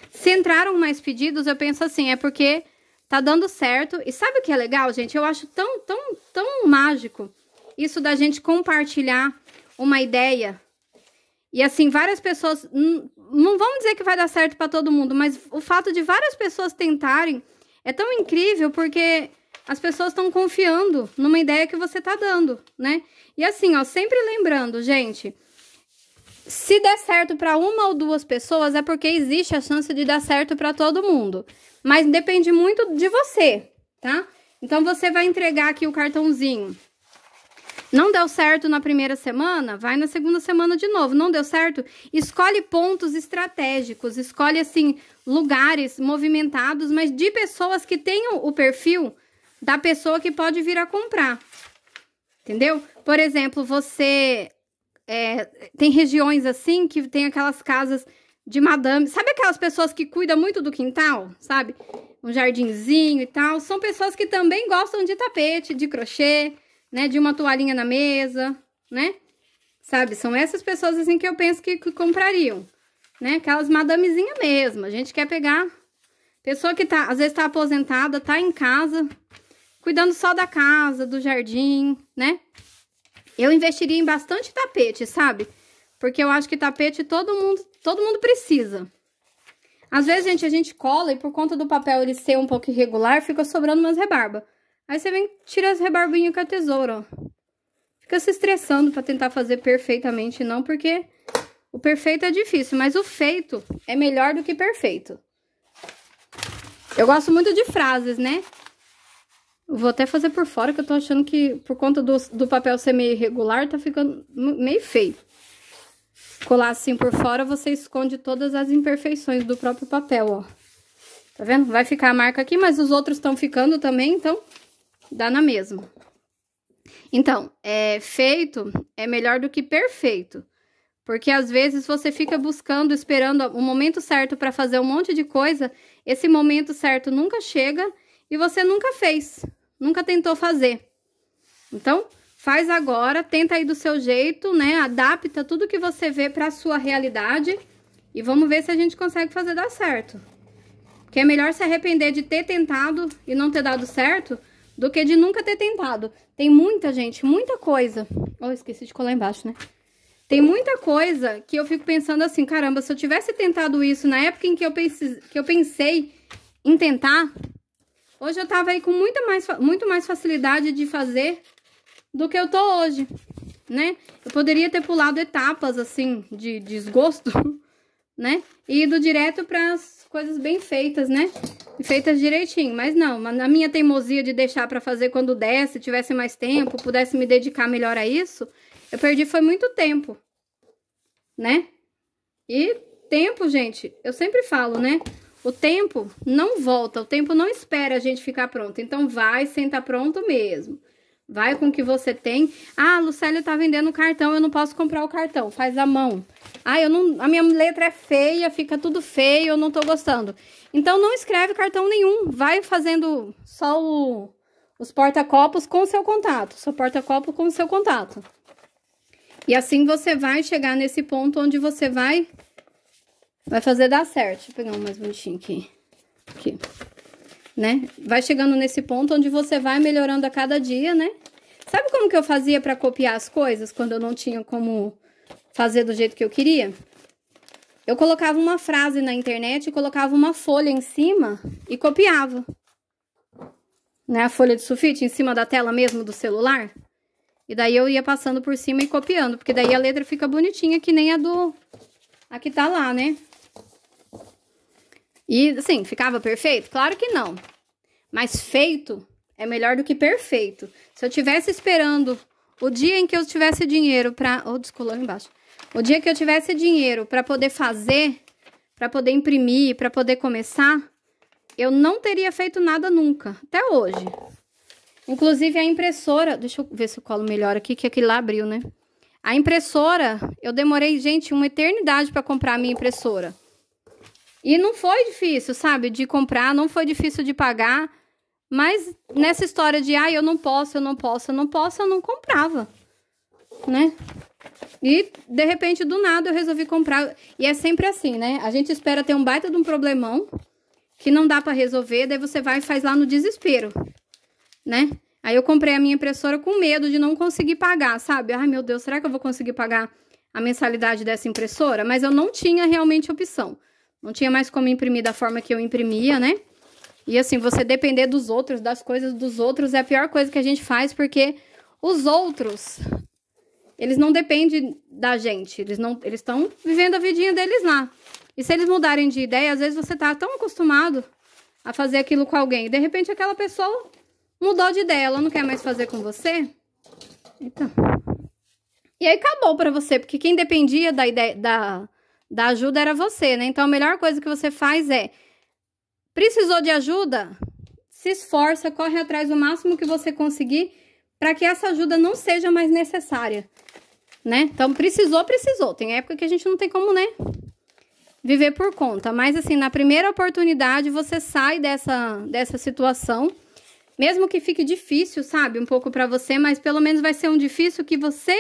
Se entraram mais pedidos, eu penso assim, é porque tá dando certo. E sabe o que é legal, gente? Eu acho tão, tão, tão mágico isso da gente compartilhar uma ideia e assim, várias pessoas. Não vamos dizer que vai dar certo para todo mundo, mas o fato de várias pessoas tentarem é tão incrível porque as pessoas estão confiando numa ideia que você tá dando, né? E assim, ó, sempre lembrando, gente, se der certo para uma ou duas pessoas é porque existe a chance de dar certo para todo mundo, mas depende muito de você, tá? Então você vai entregar aqui o cartãozinho não deu certo na primeira semana? Vai na segunda semana de novo. Não deu certo? Escolhe pontos estratégicos, escolhe assim lugares movimentados, mas de pessoas que tenham o perfil da pessoa que pode vir a comprar. Entendeu? Por exemplo, você é, tem regiões assim que tem aquelas casas de madame. Sabe aquelas pessoas que cuidam muito do quintal? Sabe? Um jardinzinho e tal. São pessoas que também gostam de tapete, de crochê né? De uma toalhinha na mesa, né? Sabe, são essas pessoas assim que eu penso que, que comprariam, né? Aquelas madamezinha mesmo. A gente quer pegar pessoa que tá, às vezes tá aposentada, tá em casa, cuidando só da casa, do jardim, né? Eu investiria em bastante tapete, sabe? Porque eu acho que tapete todo mundo, todo mundo precisa. Às vezes, gente, a gente cola e por conta do papel ele ser um pouco irregular, fica sobrando umas rebarba. Aí você vem, tira as rebarbinhas com a tesoura, ó. Fica se estressando pra tentar fazer perfeitamente, não, porque o perfeito é difícil, mas o feito é melhor do que perfeito. Eu gosto muito de frases, né? Vou até fazer por fora, que eu tô achando que por conta do, do papel ser meio irregular, tá ficando meio feio. Colar assim por fora, você esconde todas as imperfeições do próprio papel, ó. Tá vendo? Vai ficar a marca aqui, mas os outros estão ficando também, então dá na mesma. Então, é, feito é melhor do que perfeito. Porque às vezes você fica buscando, esperando o momento certo para fazer um monte de coisa, esse momento certo nunca chega e você nunca fez, nunca tentou fazer. Então, faz agora, tenta aí do seu jeito, né? Adapta tudo que você vê para a sua realidade e vamos ver se a gente consegue fazer dar certo. Que é melhor se arrepender de ter tentado e não ter dado certo do que de nunca ter tentado. Tem muita gente, muita coisa. Oh, esqueci de colar embaixo, né? Tem muita coisa que eu fico pensando assim, caramba, se eu tivesse tentado isso na época em que eu, pense, que eu pensei em tentar, hoje eu tava aí com muita mais, muito mais facilidade de fazer do que eu tô hoje, né? Eu poderia ter pulado etapas, assim, de, de desgosto, [LAUGHS] né? E ido direto para as coisas bem feitas, né? feitas direitinho. Mas não, na minha teimosia de deixar para fazer quando desse, tivesse mais tempo, pudesse me dedicar melhor a isso, eu perdi foi muito tempo, né? E tempo, gente, eu sempre falo, né? O tempo não volta, o tempo não espera a gente ficar pronto. Então vai sem estar pronto mesmo. Vai com o que você tem. Ah, a Lucélia tá vendendo cartão, eu não posso comprar o cartão. Faz a mão. Ah, eu não, a minha letra é feia, fica tudo feio, eu não tô gostando. Então não escreve cartão nenhum. Vai fazendo só o, os porta-copos com o seu contato. Seu porta-copo com o seu contato. E assim você vai chegar nesse ponto onde você vai vai fazer dar certo. Deixa eu pegar um mais bonitinho aqui. Aqui né? Vai chegando nesse ponto onde você vai melhorando a cada dia, né? Sabe como que eu fazia para copiar as coisas quando eu não tinha como fazer do jeito que eu queria? Eu colocava uma frase na internet, colocava uma folha em cima e copiava. Né, a folha de sulfite em cima da tela mesmo do celular. E daí eu ia passando por cima e copiando, porque daí a letra fica bonitinha que nem a do... A que tá lá, né? E assim, ficava perfeito? Claro que não. Mas feito é melhor do que perfeito. Se eu tivesse esperando o dia em que eu tivesse dinheiro para, ou oh, descolou embaixo. O dia que eu tivesse dinheiro para poder fazer, para poder imprimir, para poder começar, eu não teria feito nada nunca, até hoje. Inclusive a impressora, deixa eu ver se eu colo melhor aqui, que aquilo lá abriu, né? A impressora, eu demorei, gente, uma eternidade para comprar a minha impressora. E não foi difícil, sabe? De comprar, não foi difícil de pagar. Mas nessa história de, ah, eu não posso, eu não posso, eu não posso, eu não comprava, né? E de repente, do nada, eu resolvi comprar. E é sempre assim, né? A gente espera ter um baita de um problemão que não dá para resolver, daí você vai e faz lá no desespero, né? Aí eu comprei a minha impressora com medo de não conseguir pagar, sabe? Ai, meu Deus, será que eu vou conseguir pagar a mensalidade dessa impressora? Mas eu não tinha realmente opção. Não tinha mais como imprimir da forma que eu imprimia, né? E assim, você depender dos outros, das coisas dos outros, é a pior coisa que a gente faz, porque os outros, eles não dependem da gente. Eles não, eles estão vivendo a vidinha deles lá. E se eles mudarem de ideia, às vezes você tá tão acostumado a fazer aquilo com alguém. E de repente aquela pessoa mudou de ideia, ela não quer mais fazer com você. Então. E aí acabou para você, porque quem dependia da ideia da da ajuda era você, né? Então a melhor coisa que você faz é precisou de ajuda, se esforça, corre atrás o máximo que você conseguir para que essa ajuda não seja mais necessária, né? Então precisou, precisou. Tem época que a gente não tem como, né? Viver por conta, mas assim, na primeira oportunidade você sai dessa dessa situação. Mesmo que fique difícil, sabe, um pouco para você, mas pelo menos vai ser um difícil que você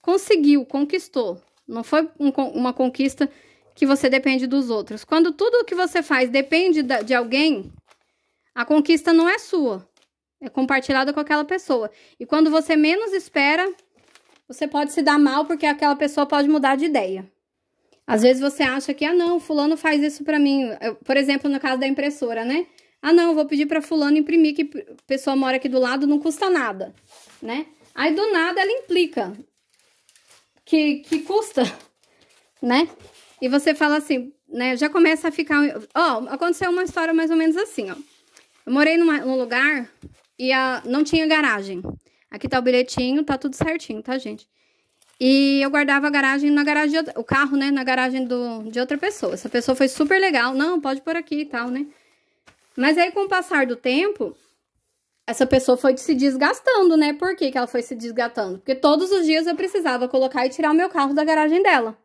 conseguiu, conquistou, não foi um, uma conquista que você depende dos outros. Quando tudo o que você faz depende de alguém, a conquista não é sua. É compartilhada com aquela pessoa. E quando você menos espera, você pode se dar mal porque aquela pessoa pode mudar de ideia. Às vezes você acha que, ah, não, fulano faz isso para mim. Eu, por exemplo, no caso da impressora, né? Ah, não, vou pedir para fulano imprimir que a pessoa mora aqui do lado, não custa nada, né? Aí do nada ela implica que, que custa, né? E você fala assim, né? Já começa a ficar. Ó, oh, aconteceu uma história mais ou menos assim, ó. Eu morei numa, num lugar e a, não tinha garagem. Aqui tá o bilhetinho, tá tudo certinho, tá, gente? E eu guardava a garagem na garagem, o carro, né, na garagem do, de outra pessoa. Essa pessoa foi super legal, não, pode por aqui e tal, né? Mas aí, com o passar do tempo, essa pessoa foi se desgastando, né? Por que, que ela foi se desgastando? Porque todos os dias eu precisava colocar e tirar o meu carro da garagem dela,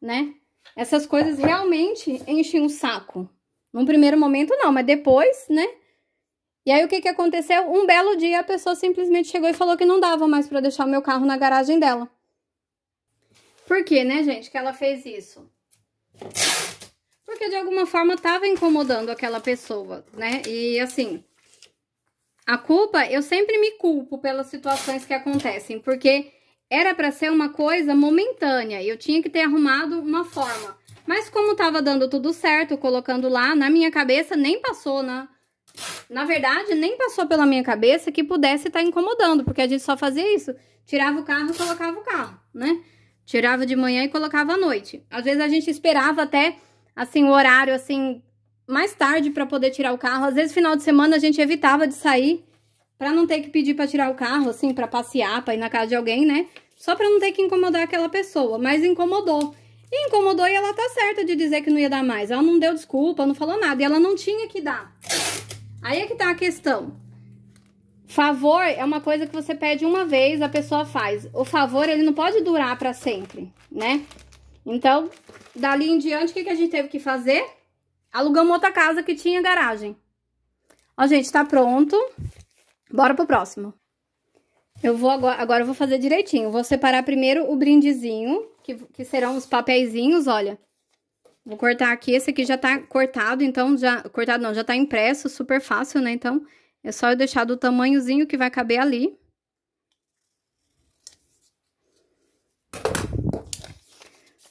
né? Essas coisas realmente enchiam o saco. Num primeiro momento, não, mas depois, né? E aí, o que, que aconteceu? Um belo dia, a pessoa simplesmente chegou e falou que não dava mais para deixar o meu carro na garagem dela. Por que, né, gente, que ela fez isso? Porque, de alguma forma, tava incomodando aquela pessoa, né? E, assim, a culpa, eu sempre me culpo pelas situações que acontecem, porque era para ser uma coisa momentânea, e eu tinha que ter arrumado uma forma. Mas como tava dando tudo certo, colocando lá, na minha cabeça nem passou, né? Na verdade, nem passou pela minha cabeça que pudesse estar tá incomodando, porque a gente só fazia isso. Tirava o carro e colocava o carro, né? Tirava de manhã e colocava à noite. Às vezes a gente esperava até, assim, o horário, assim, mais tarde para poder tirar o carro. Às vezes, final de semana, a gente evitava de sair para não ter que pedir para tirar o carro, assim, para passear, para ir na casa de alguém, né? Só para não ter que incomodar aquela pessoa, mas incomodou. E incomodou e ela tá certa de dizer que não ia dar mais. Ela não deu desculpa, não falou nada e ela não tinha que dar. Aí é que tá a questão. Favor é uma coisa que você pede uma vez, a pessoa faz. O favor, ele não pode durar para sempre, né? Então, dali em diante, o que, que a gente teve que fazer? Alugamos outra casa que tinha garagem. Ó, gente, tá pronto. Bora pro próximo. Eu vou agora, agora eu vou fazer direitinho. Vou separar primeiro o brindezinho, que, que serão os papeizinhos, olha. Vou cortar aqui, esse aqui já tá cortado, então já... Cortado não, já tá impresso, super fácil, né? Então, é só eu deixar do tamanhozinho que vai caber ali.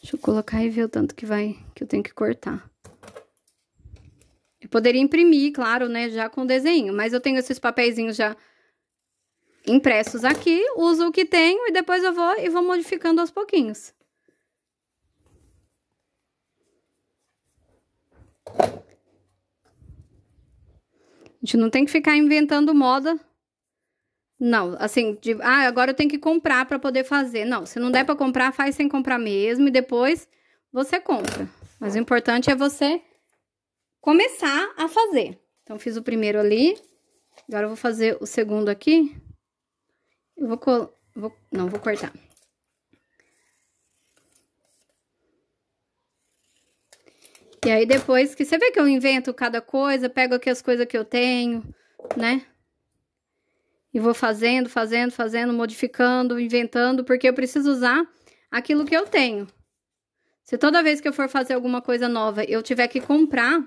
Deixa eu colocar e ver o tanto que vai... Que eu tenho que cortar. Poderia imprimir, claro, né, já com desenho, mas eu tenho esses papeizinhos já impressos aqui, uso o que tenho e depois eu vou e vou modificando aos pouquinhos. A gente não tem que ficar inventando moda. Não, assim, de, ah, agora eu tenho que comprar para poder fazer. Não, se não der para comprar, faz sem comprar mesmo e depois você compra. Mas o importante é você começar a fazer. Então, fiz o primeiro ali, agora eu vou fazer o segundo aqui. Eu vou, col... vou... não, vou cortar. E aí, depois que você vê que eu invento cada coisa, pego aqui as coisas que eu tenho, né? E vou fazendo, fazendo, fazendo, modificando, inventando, porque eu preciso usar aquilo que eu tenho. Se toda vez que eu for fazer alguma coisa nova, eu tiver que comprar,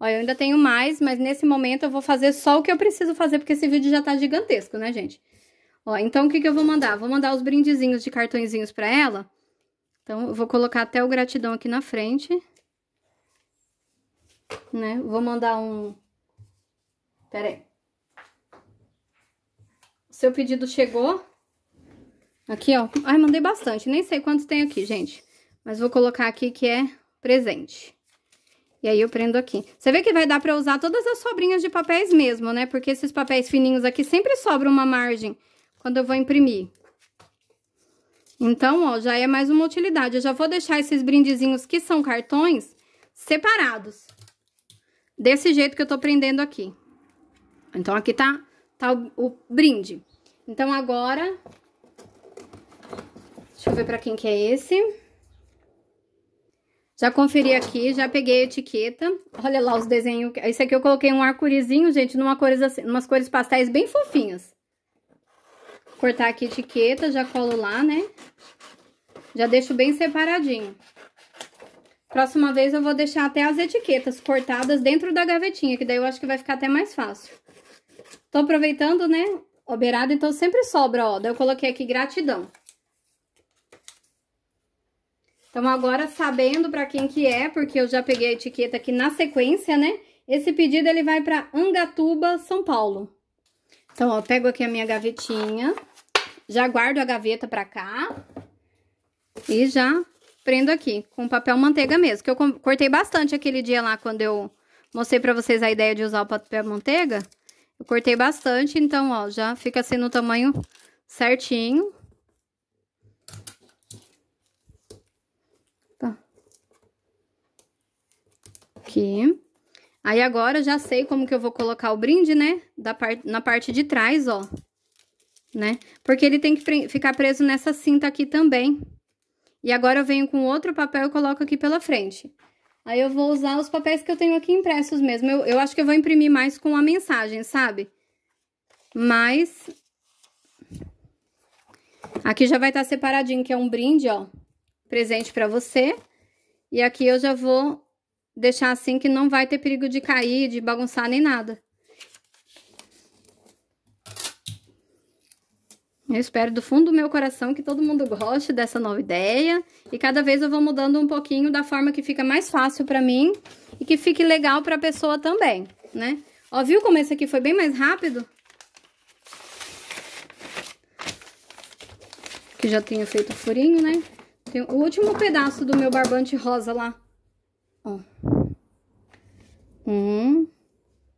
Olha, eu ainda tenho mais, mas nesse momento eu vou fazer só o que eu preciso fazer, porque esse vídeo já tá gigantesco, né, gente? Ó, então o que que eu vou mandar? Vou mandar os brindezinhos de cartõezinhos pra ela. Então, eu vou colocar até o gratidão aqui na frente. Né? Vou mandar um... Pera aí. Seu pedido chegou. Aqui, ó. Ai, mandei bastante. Nem sei quantos tem aqui, gente. Mas vou colocar aqui que é presente. E aí eu prendo aqui. Você vê que vai dar pra usar todas as sobrinhas de papéis mesmo, né? Porque esses papéis fininhos aqui sempre sobra uma margem quando eu vou imprimir. Então, ó, já é mais uma utilidade. Eu já vou deixar esses brindezinhos que são cartões separados. Desse jeito que eu tô prendendo aqui. Então, aqui tá, tá o, o brinde. Então, agora... Deixa eu ver pra quem que é esse. Já conferi aqui, já peguei a etiqueta. Olha lá os desenhos. Esse aqui eu coloquei um arco-írisinho, gente, numa cores assim, umas cores pastéis bem fofinhas. Cortar aqui a etiqueta, já colo lá, né? Já deixo bem separadinho. Próxima vez eu vou deixar até as etiquetas cortadas dentro da gavetinha, que daí eu acho que vai ficar até mais fácil. Tô aproveitando, né? Oberado, então sempre sobra, ó. Daí eu coloquei aqui gratidão. Então, agora, sabendo para quem que é, porque eu já peguei a etiqueta aqui na sequência, né? Esse pedido, ele vai para Angatuba, São Paulo. Então, ó, pego aqui a minha gavetinha, já guardo a gaveta para cá e já prendo aqui com papel manteiga mesmo, que eu cortei bastante aquele dia lá quando eu mostrei para vocês a ideia de usar o papel manteiga. Eu cortei bastante, então, ó, já fica assim no tamanho certinho. aqui. Aí agora já sei como que eu vou colocar o brinde, né? Da parte na parte de trás, ó. Né? Porque ele tem que pre ficar preso nessa cinta aqui também. E agora eu venho com outro papel e coloco aqui pela frente. Aí eu vou usar os papéis que eu tenho aqui impressos mesmo. Eu, eu acho que eu vou imprimir mais com a mensagem, sabe? Mas... Aqui já vai estar tá separadinho, que é um brinde, ó. Presente pra você. E aqui eu já vou deixar assim que não vai ter perigo de cair, de bagunçar nem nada. Eu espero do fundo do meu coração que todo mundo goste dessa nova ideia. E cada vez eu vou mudando um pouquinho da forma que fica mais fácil para mim e que fique legal para a pessoa também, né? Ó, viu como esse aqui foi bem mais rápido? Que já tenho feito o furinho, né? Tem o último pedaço do meu barbante rosa lá. Ó. Um,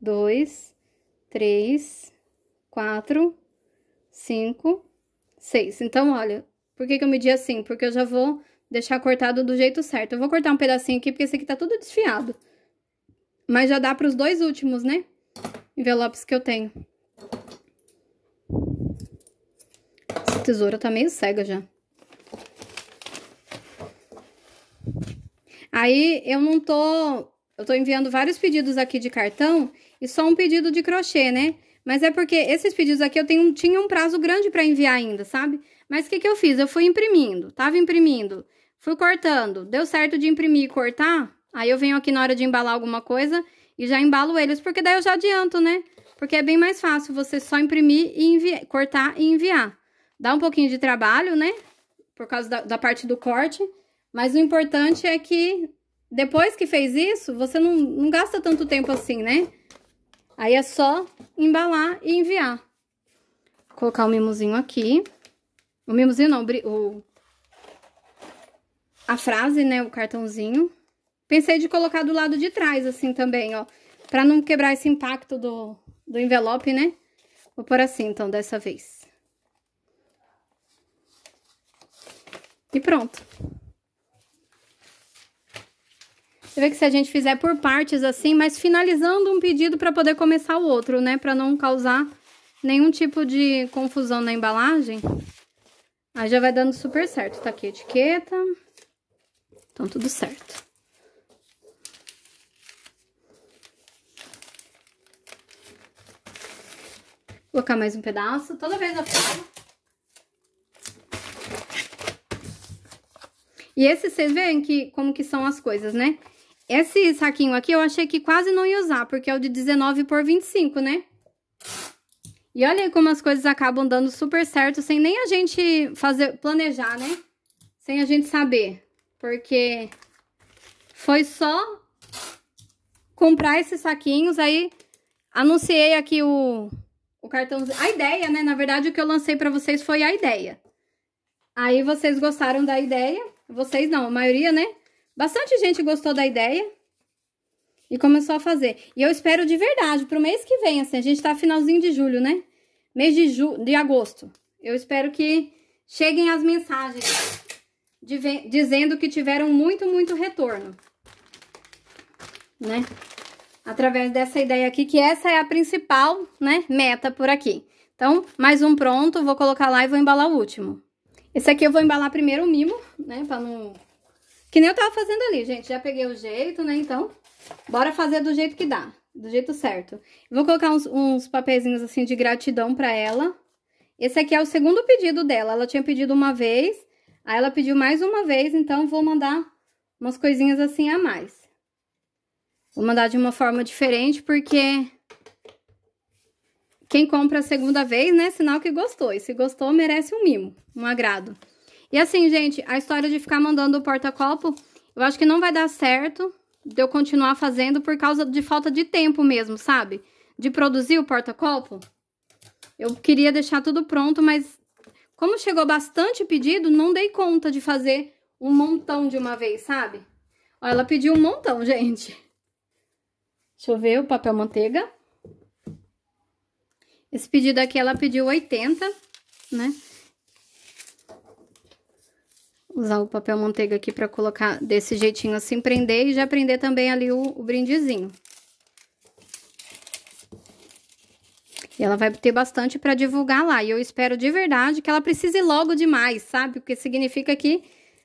dois, três, quatro, cinco, seis. Então, olha, por que, que eu medi assim? Porque eu já vou deixar cortado do jeito certo. Eu vou cortar um pedacinho aqui, porque esse aqui tá tudo desfiado. Mas já dá para os dois últimos, né? Envelopes que eu tenho. Essa tesoura tá meio cega já. Aí eu não tô. Eu tô enviando vários pedidos aqui de cartão e só um pedido de crochê, né? Mas é porque esses pedidos aqui eu tenho, tinha um prazo grande para enviar ainda, sabe? Mas o que, que eu fiz? Eu fui imprimindo, tava imprimindo, fui cortando. Deu certo de imprimir e cortar? Aí eu venho aqui na hora de embalar alguma coisa e já embalo eles, porque daí eu já adianto, né? Porque é bem mais fácil você só imprimir e enviar, cortar e enviar. Dá um pouquinho de trabalho, né? Por causa da, da parte do corte, mas o importante é que depois que fez isso, você não, não gasta tanto tempo assim, né? Aí é só embalar e enviar. Vou colocar o mimozinho aqui. O mimozinho não, o... A frase, né, o cartãozinho. Pensei de colocar do lado de trás, assim, também, ó. Pra não quebrar esse impacto do, do envelope, né? Vou pôr assim, então, dessa vez. E pronto. Você vê que se a gente fizer por partes assim, mas finalizando um pedido para poder começar o outro, né? Para não causar nenhum tipo de confusão na embalagem. Aí já vai dando super certo. Tá aqui a etiqueta. Então, tudo certo. Vou colocar mais um pedaço. Toda vez eu falo. E esses vocês veem que, como que são as coisas, né? Esse saquinho aqui eu achei que quase não ia usar, porque é o de 19 por 25, né? E olha aí como as coisas acabam dando super certo, sem nem a gente fazer, planejar, né? Sem a gente saber, porque foi só comprar esses saquinhos, aí anunciei aqui o, o cartão, a ideia, né? Na verdade, o que eu lancei pra vocês foi a ideia. Aí vocês gostaram da ideia, vocês não, a maioria, né? Bastante gente gostou da ideia e começou a fazer. E eu espero de verdade, pro mês que vem, assim, a gente tá finalzinho de julho, né? Mês de, ju de agosto. Eu espero que cheguem as mensagens dizendo que tiveram muito, muito retorno. Né? Através dessa ideia aqui, que essa é a principal, né, meta por aqui. Então, mais um pronto, vou colocar lá e vou embalar o último. Esse aqui eu vou embalar primeiro o mimo, né, pra não que nem eu tava fazendo ali, gente. Já peguei o jeito, né? Então, bora fazer do jeito que dá. Do jeito certo. Vou colocar uns, uns papeizinhos, assim, de gratidão pra ela. Esse aqui é o segundo pedido dela. Ela tinha pedido uma vez. Aí ela pediu mais uma vez, então vou mandar umas coisinhas assim a mais. Vou mandar de uma forma diferente, porque... Quem compra a segunda vez, né? Sinal que gostou. E se gostou, merece um mimo, um agrado. E assim, gente, a história de ficar mandando o porta-copo, eu acho que não vai dar certo de eu continuar fazendo por causa de falta de tempo mesmo, sabe? De produzir o porta-copo. Eu queria deixar tudo pronto, mas como chegou bastante pedido, não dei conta de fazer um montão de uma vez, sabe? Ó, ela pediu um montão, [LAUGHS] gente. Deixa eu ver o papel manteiga. Esse pedido aqui ela pediu 80, né? usar o papel manteiga aqui para colocar desse jeitinho assim, prender e já prender também ali o, o brindezinho. E ela vai ter bastante para divulgar lá. E eu espero de verdade que ela precise logo demais, sabe? Porque significa que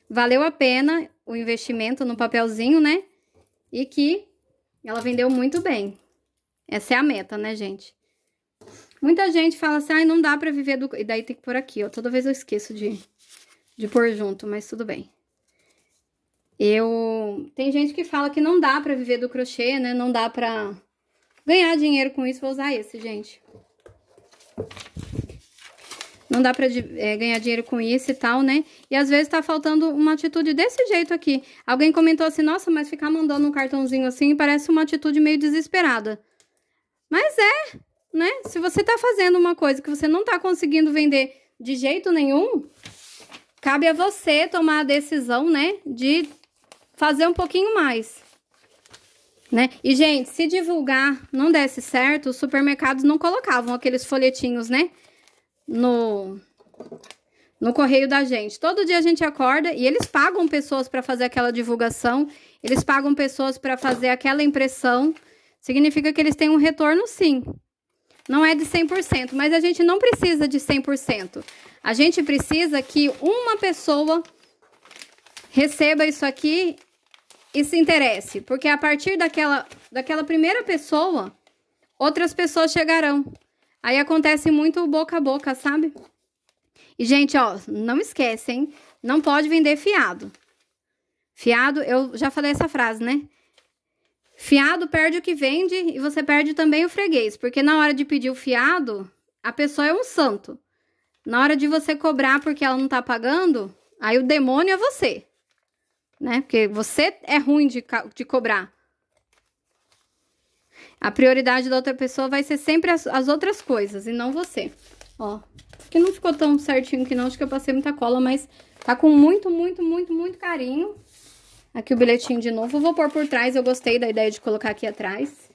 valeu a pena o investimento no papelzinho, né? E que ela vendeu muito bem. Essa é a meta, né, gente? Muita gente fala assim, ai, não dá para viver do... E daí tem que pôr aqui, ó. Toda vez eu esqueço de de pôr junto, mas tudo bem. Eu... Tem gente que fala que não dá pra viver do crochê, né? Não dá pra ganhar dinheiro com isso. Vou usar esse, gente. Não dá pra é, ganhar dinheiro com isso e tal, né? E às vezes tá faltando uma atitude desse jeito aqui. Alguém comentou assim, nossa, mas ficar mandando um cartãozinho assim parece uma atitude meio desesperada. Mas é, né? Se você tá fazendo uma coisa que você não tá conseguindo vender de jeito nenhum, Cabe a você tomar a decisão, né, de fazer um pouquinho mais. Né? E, gente, se divulgar não desse certo, os supermercados não colocavam aqueles folhetinhos, né? No, no correio da gente. Todo dia a gente acorda e eles pagam pessoas para fazer aquela divulgação, eles pagam pessoas para fazer aquela impressão. Significa que eles têm um retorno, sim. Não é de 100%, mas a gente não precisa de 100%. A gente precisa que uma pessoa receba isso aqui e se interesse, porque a partir daquela, daquela primeira pessoa, outras pessoas chegarão. Aí acontece muito boca a boca, sabe? E, gente, ó, não esquece, hein? Não pode vender fiado. Fiado, eu já falei essa frase, né? Fiado perde o que vende e você perde também o freguês, porque na hora de pedir o fiado, a pessoa é um santo. Na hora de você cobrar porque ela não tá pagando, aí o demônio é você, né? Porque você é ruim de, de cobrar. A prioridade da outra pessoa vai ser sempre as, as outras coisas e não você. Ó, que não ficou tão certinho que não, acho que eu passei muita cola, mas tá com muito, muito, muito, muito carinho. Aqui o bilhetinho de novo, eu vou pôr por trás, eu gostei da ideia de colocar aqui atrás.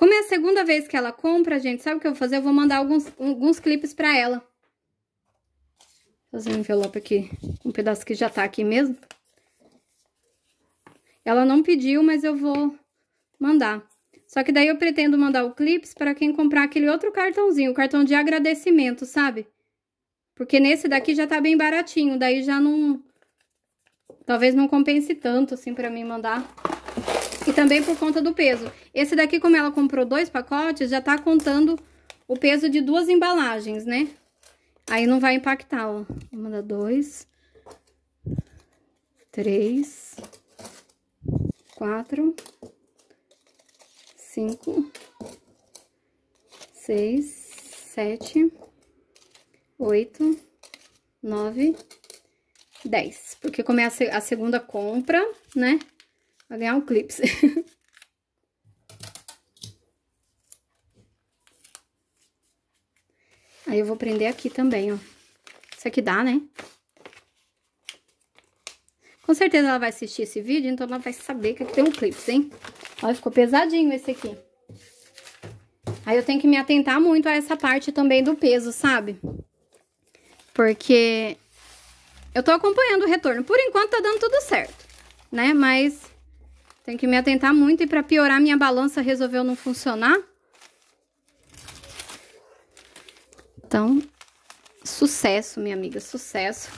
Como é a segunda vez que ela compra, gente, sabe o que eu vou fazer? Eu vou mandar alguns, alguns clipes pra ela. Fazer um envelope aqui, um pedaço que já tá aqui mesmo. Ela não pediu, mas eu vou mandar. Só que daí eu pretendo mandar o clips para quem comprar aquele outro cartãozinho, o cartão de agradecimento, sabe? Porque nesse daqui já tá bem baratinho, daí já não... Talvez não compense tanto, assim, para mim mandar e também por conta do peso. Esse daqui, como ela comprou dois pacotes, já tá contando o peso de duas embalagens, né? Aí não vai impactar, ó. Manda dois, três, quatro, cinco, seis, sete, oito, nove, dez. Porque como é a segunda compra, né? Vai ganhar um clipe. [LAUGHS] Aí eu vou prender aqui também, ó. Isso aqui dá, né? Com certeza ela vai assistir esse vídeo, então ela vai saber que aqui tem um clipe, hein? Olha, ficou pesadinho esse aqui. Aí eu tenho que me atentar muito a essa parte também do peso, sabe? Porque eu tô acompanhando o retorno. Por enquanto tá dando tudo certo, né? Mas tem que me atentar muito e para piorar minha balança resolveu não funcionar. Então, sucesso, minha amiga, sucesso.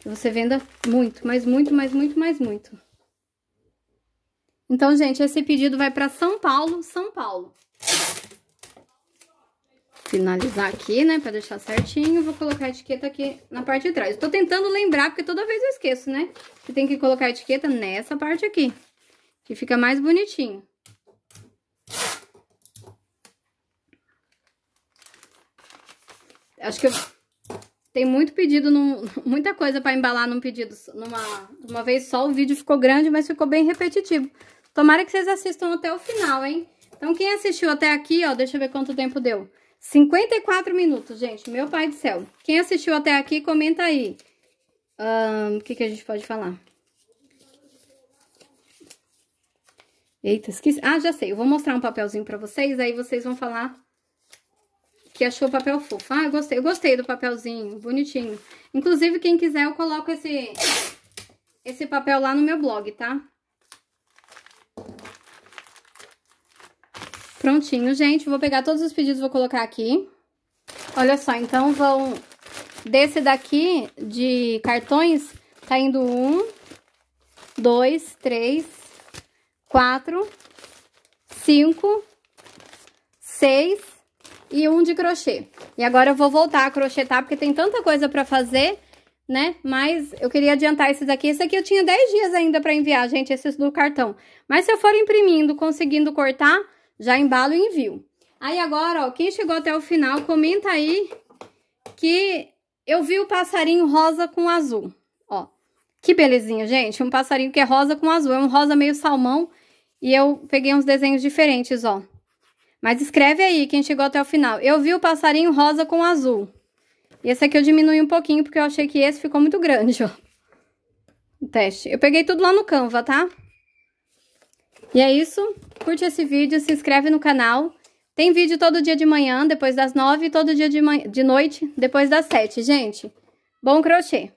Que você venda muito, mas muito, mas muito, mas muito. Então, gente, esse pedido vai para São Paulo, São Paulo. Finalizar aqui, né, para deixar certinho, vou colocar a etiqueta aqui na parte de trás. Estou tentando lembrar, porque toda vez eu esqueço, né? Que tem que colocar a etiqueta nessa parte aqui que fica mais bonitinho. Acho que eu... tem muito pedido, num... [LAUGHS] muita coisa para embalar num pedido, numa uma vez só. O vídeo ficou grande, mas ficou bem repetitivo. Tomara que vocês assistam até o final, hein? Então, quem assistiu até aqui, ó, deixa eu ver quanto tempo deu. 54 minutos, gente, meu pai do céu. Quem assistiu até aqui, comenta aí. O um, que, que a gente pode falar? Eita, esqueci. Ah, já sei. Eu vou mostrar um papelzinho pra vocês, aí vocês vão falar que achou o papel fofo. Ah, eu gostei. Eu gostei do papelzinho, bonitinho. Inclusive, quem quiser, eu coloco esse, esse papel lá no meu blog, tá? Prontinho, gente. Vou pegar todos os pedidos, vou colocar aqui. Olha só, então vão... Desse daqui, de cartões, tá indo um, dois, três, quatro, cinco, seis e um de crochê. E agora eu vou voltar a crochetar, porque tem tanta coisa pra fazer, né? Mas eu queria adiantar esses aqui. Esse aqui eu tinha 10 dias ainda pra enviar, gente, esses do cartão. Mas se eu for imprimindo, conseguindo cortar, já embalo e envio. Aí agora, ó, quem chegou até o final, comenta aí que eu vi o passarinho rosa com azul, ó. Que belezinha, gente, um passarinho que é rosa com azul, é um rosa meio salmão, e eu peguei uns desenhos diferentes, ó. Mas escreve aí quem chegou até o final. Eu vi o passarinho rosa com azul. E esse aqui eu diminui um pouquinho, porque eu achei que esse ficou muito grande, ó. O teste. Eu peguei tudo lá no Canva, tá? E é isso. Curte esse vídeo, se inscreve no canal. Tem vídeo todo dia de manhã, depois das nove, e todo dia de, de noite, depois das sete. Gente, bom crochê!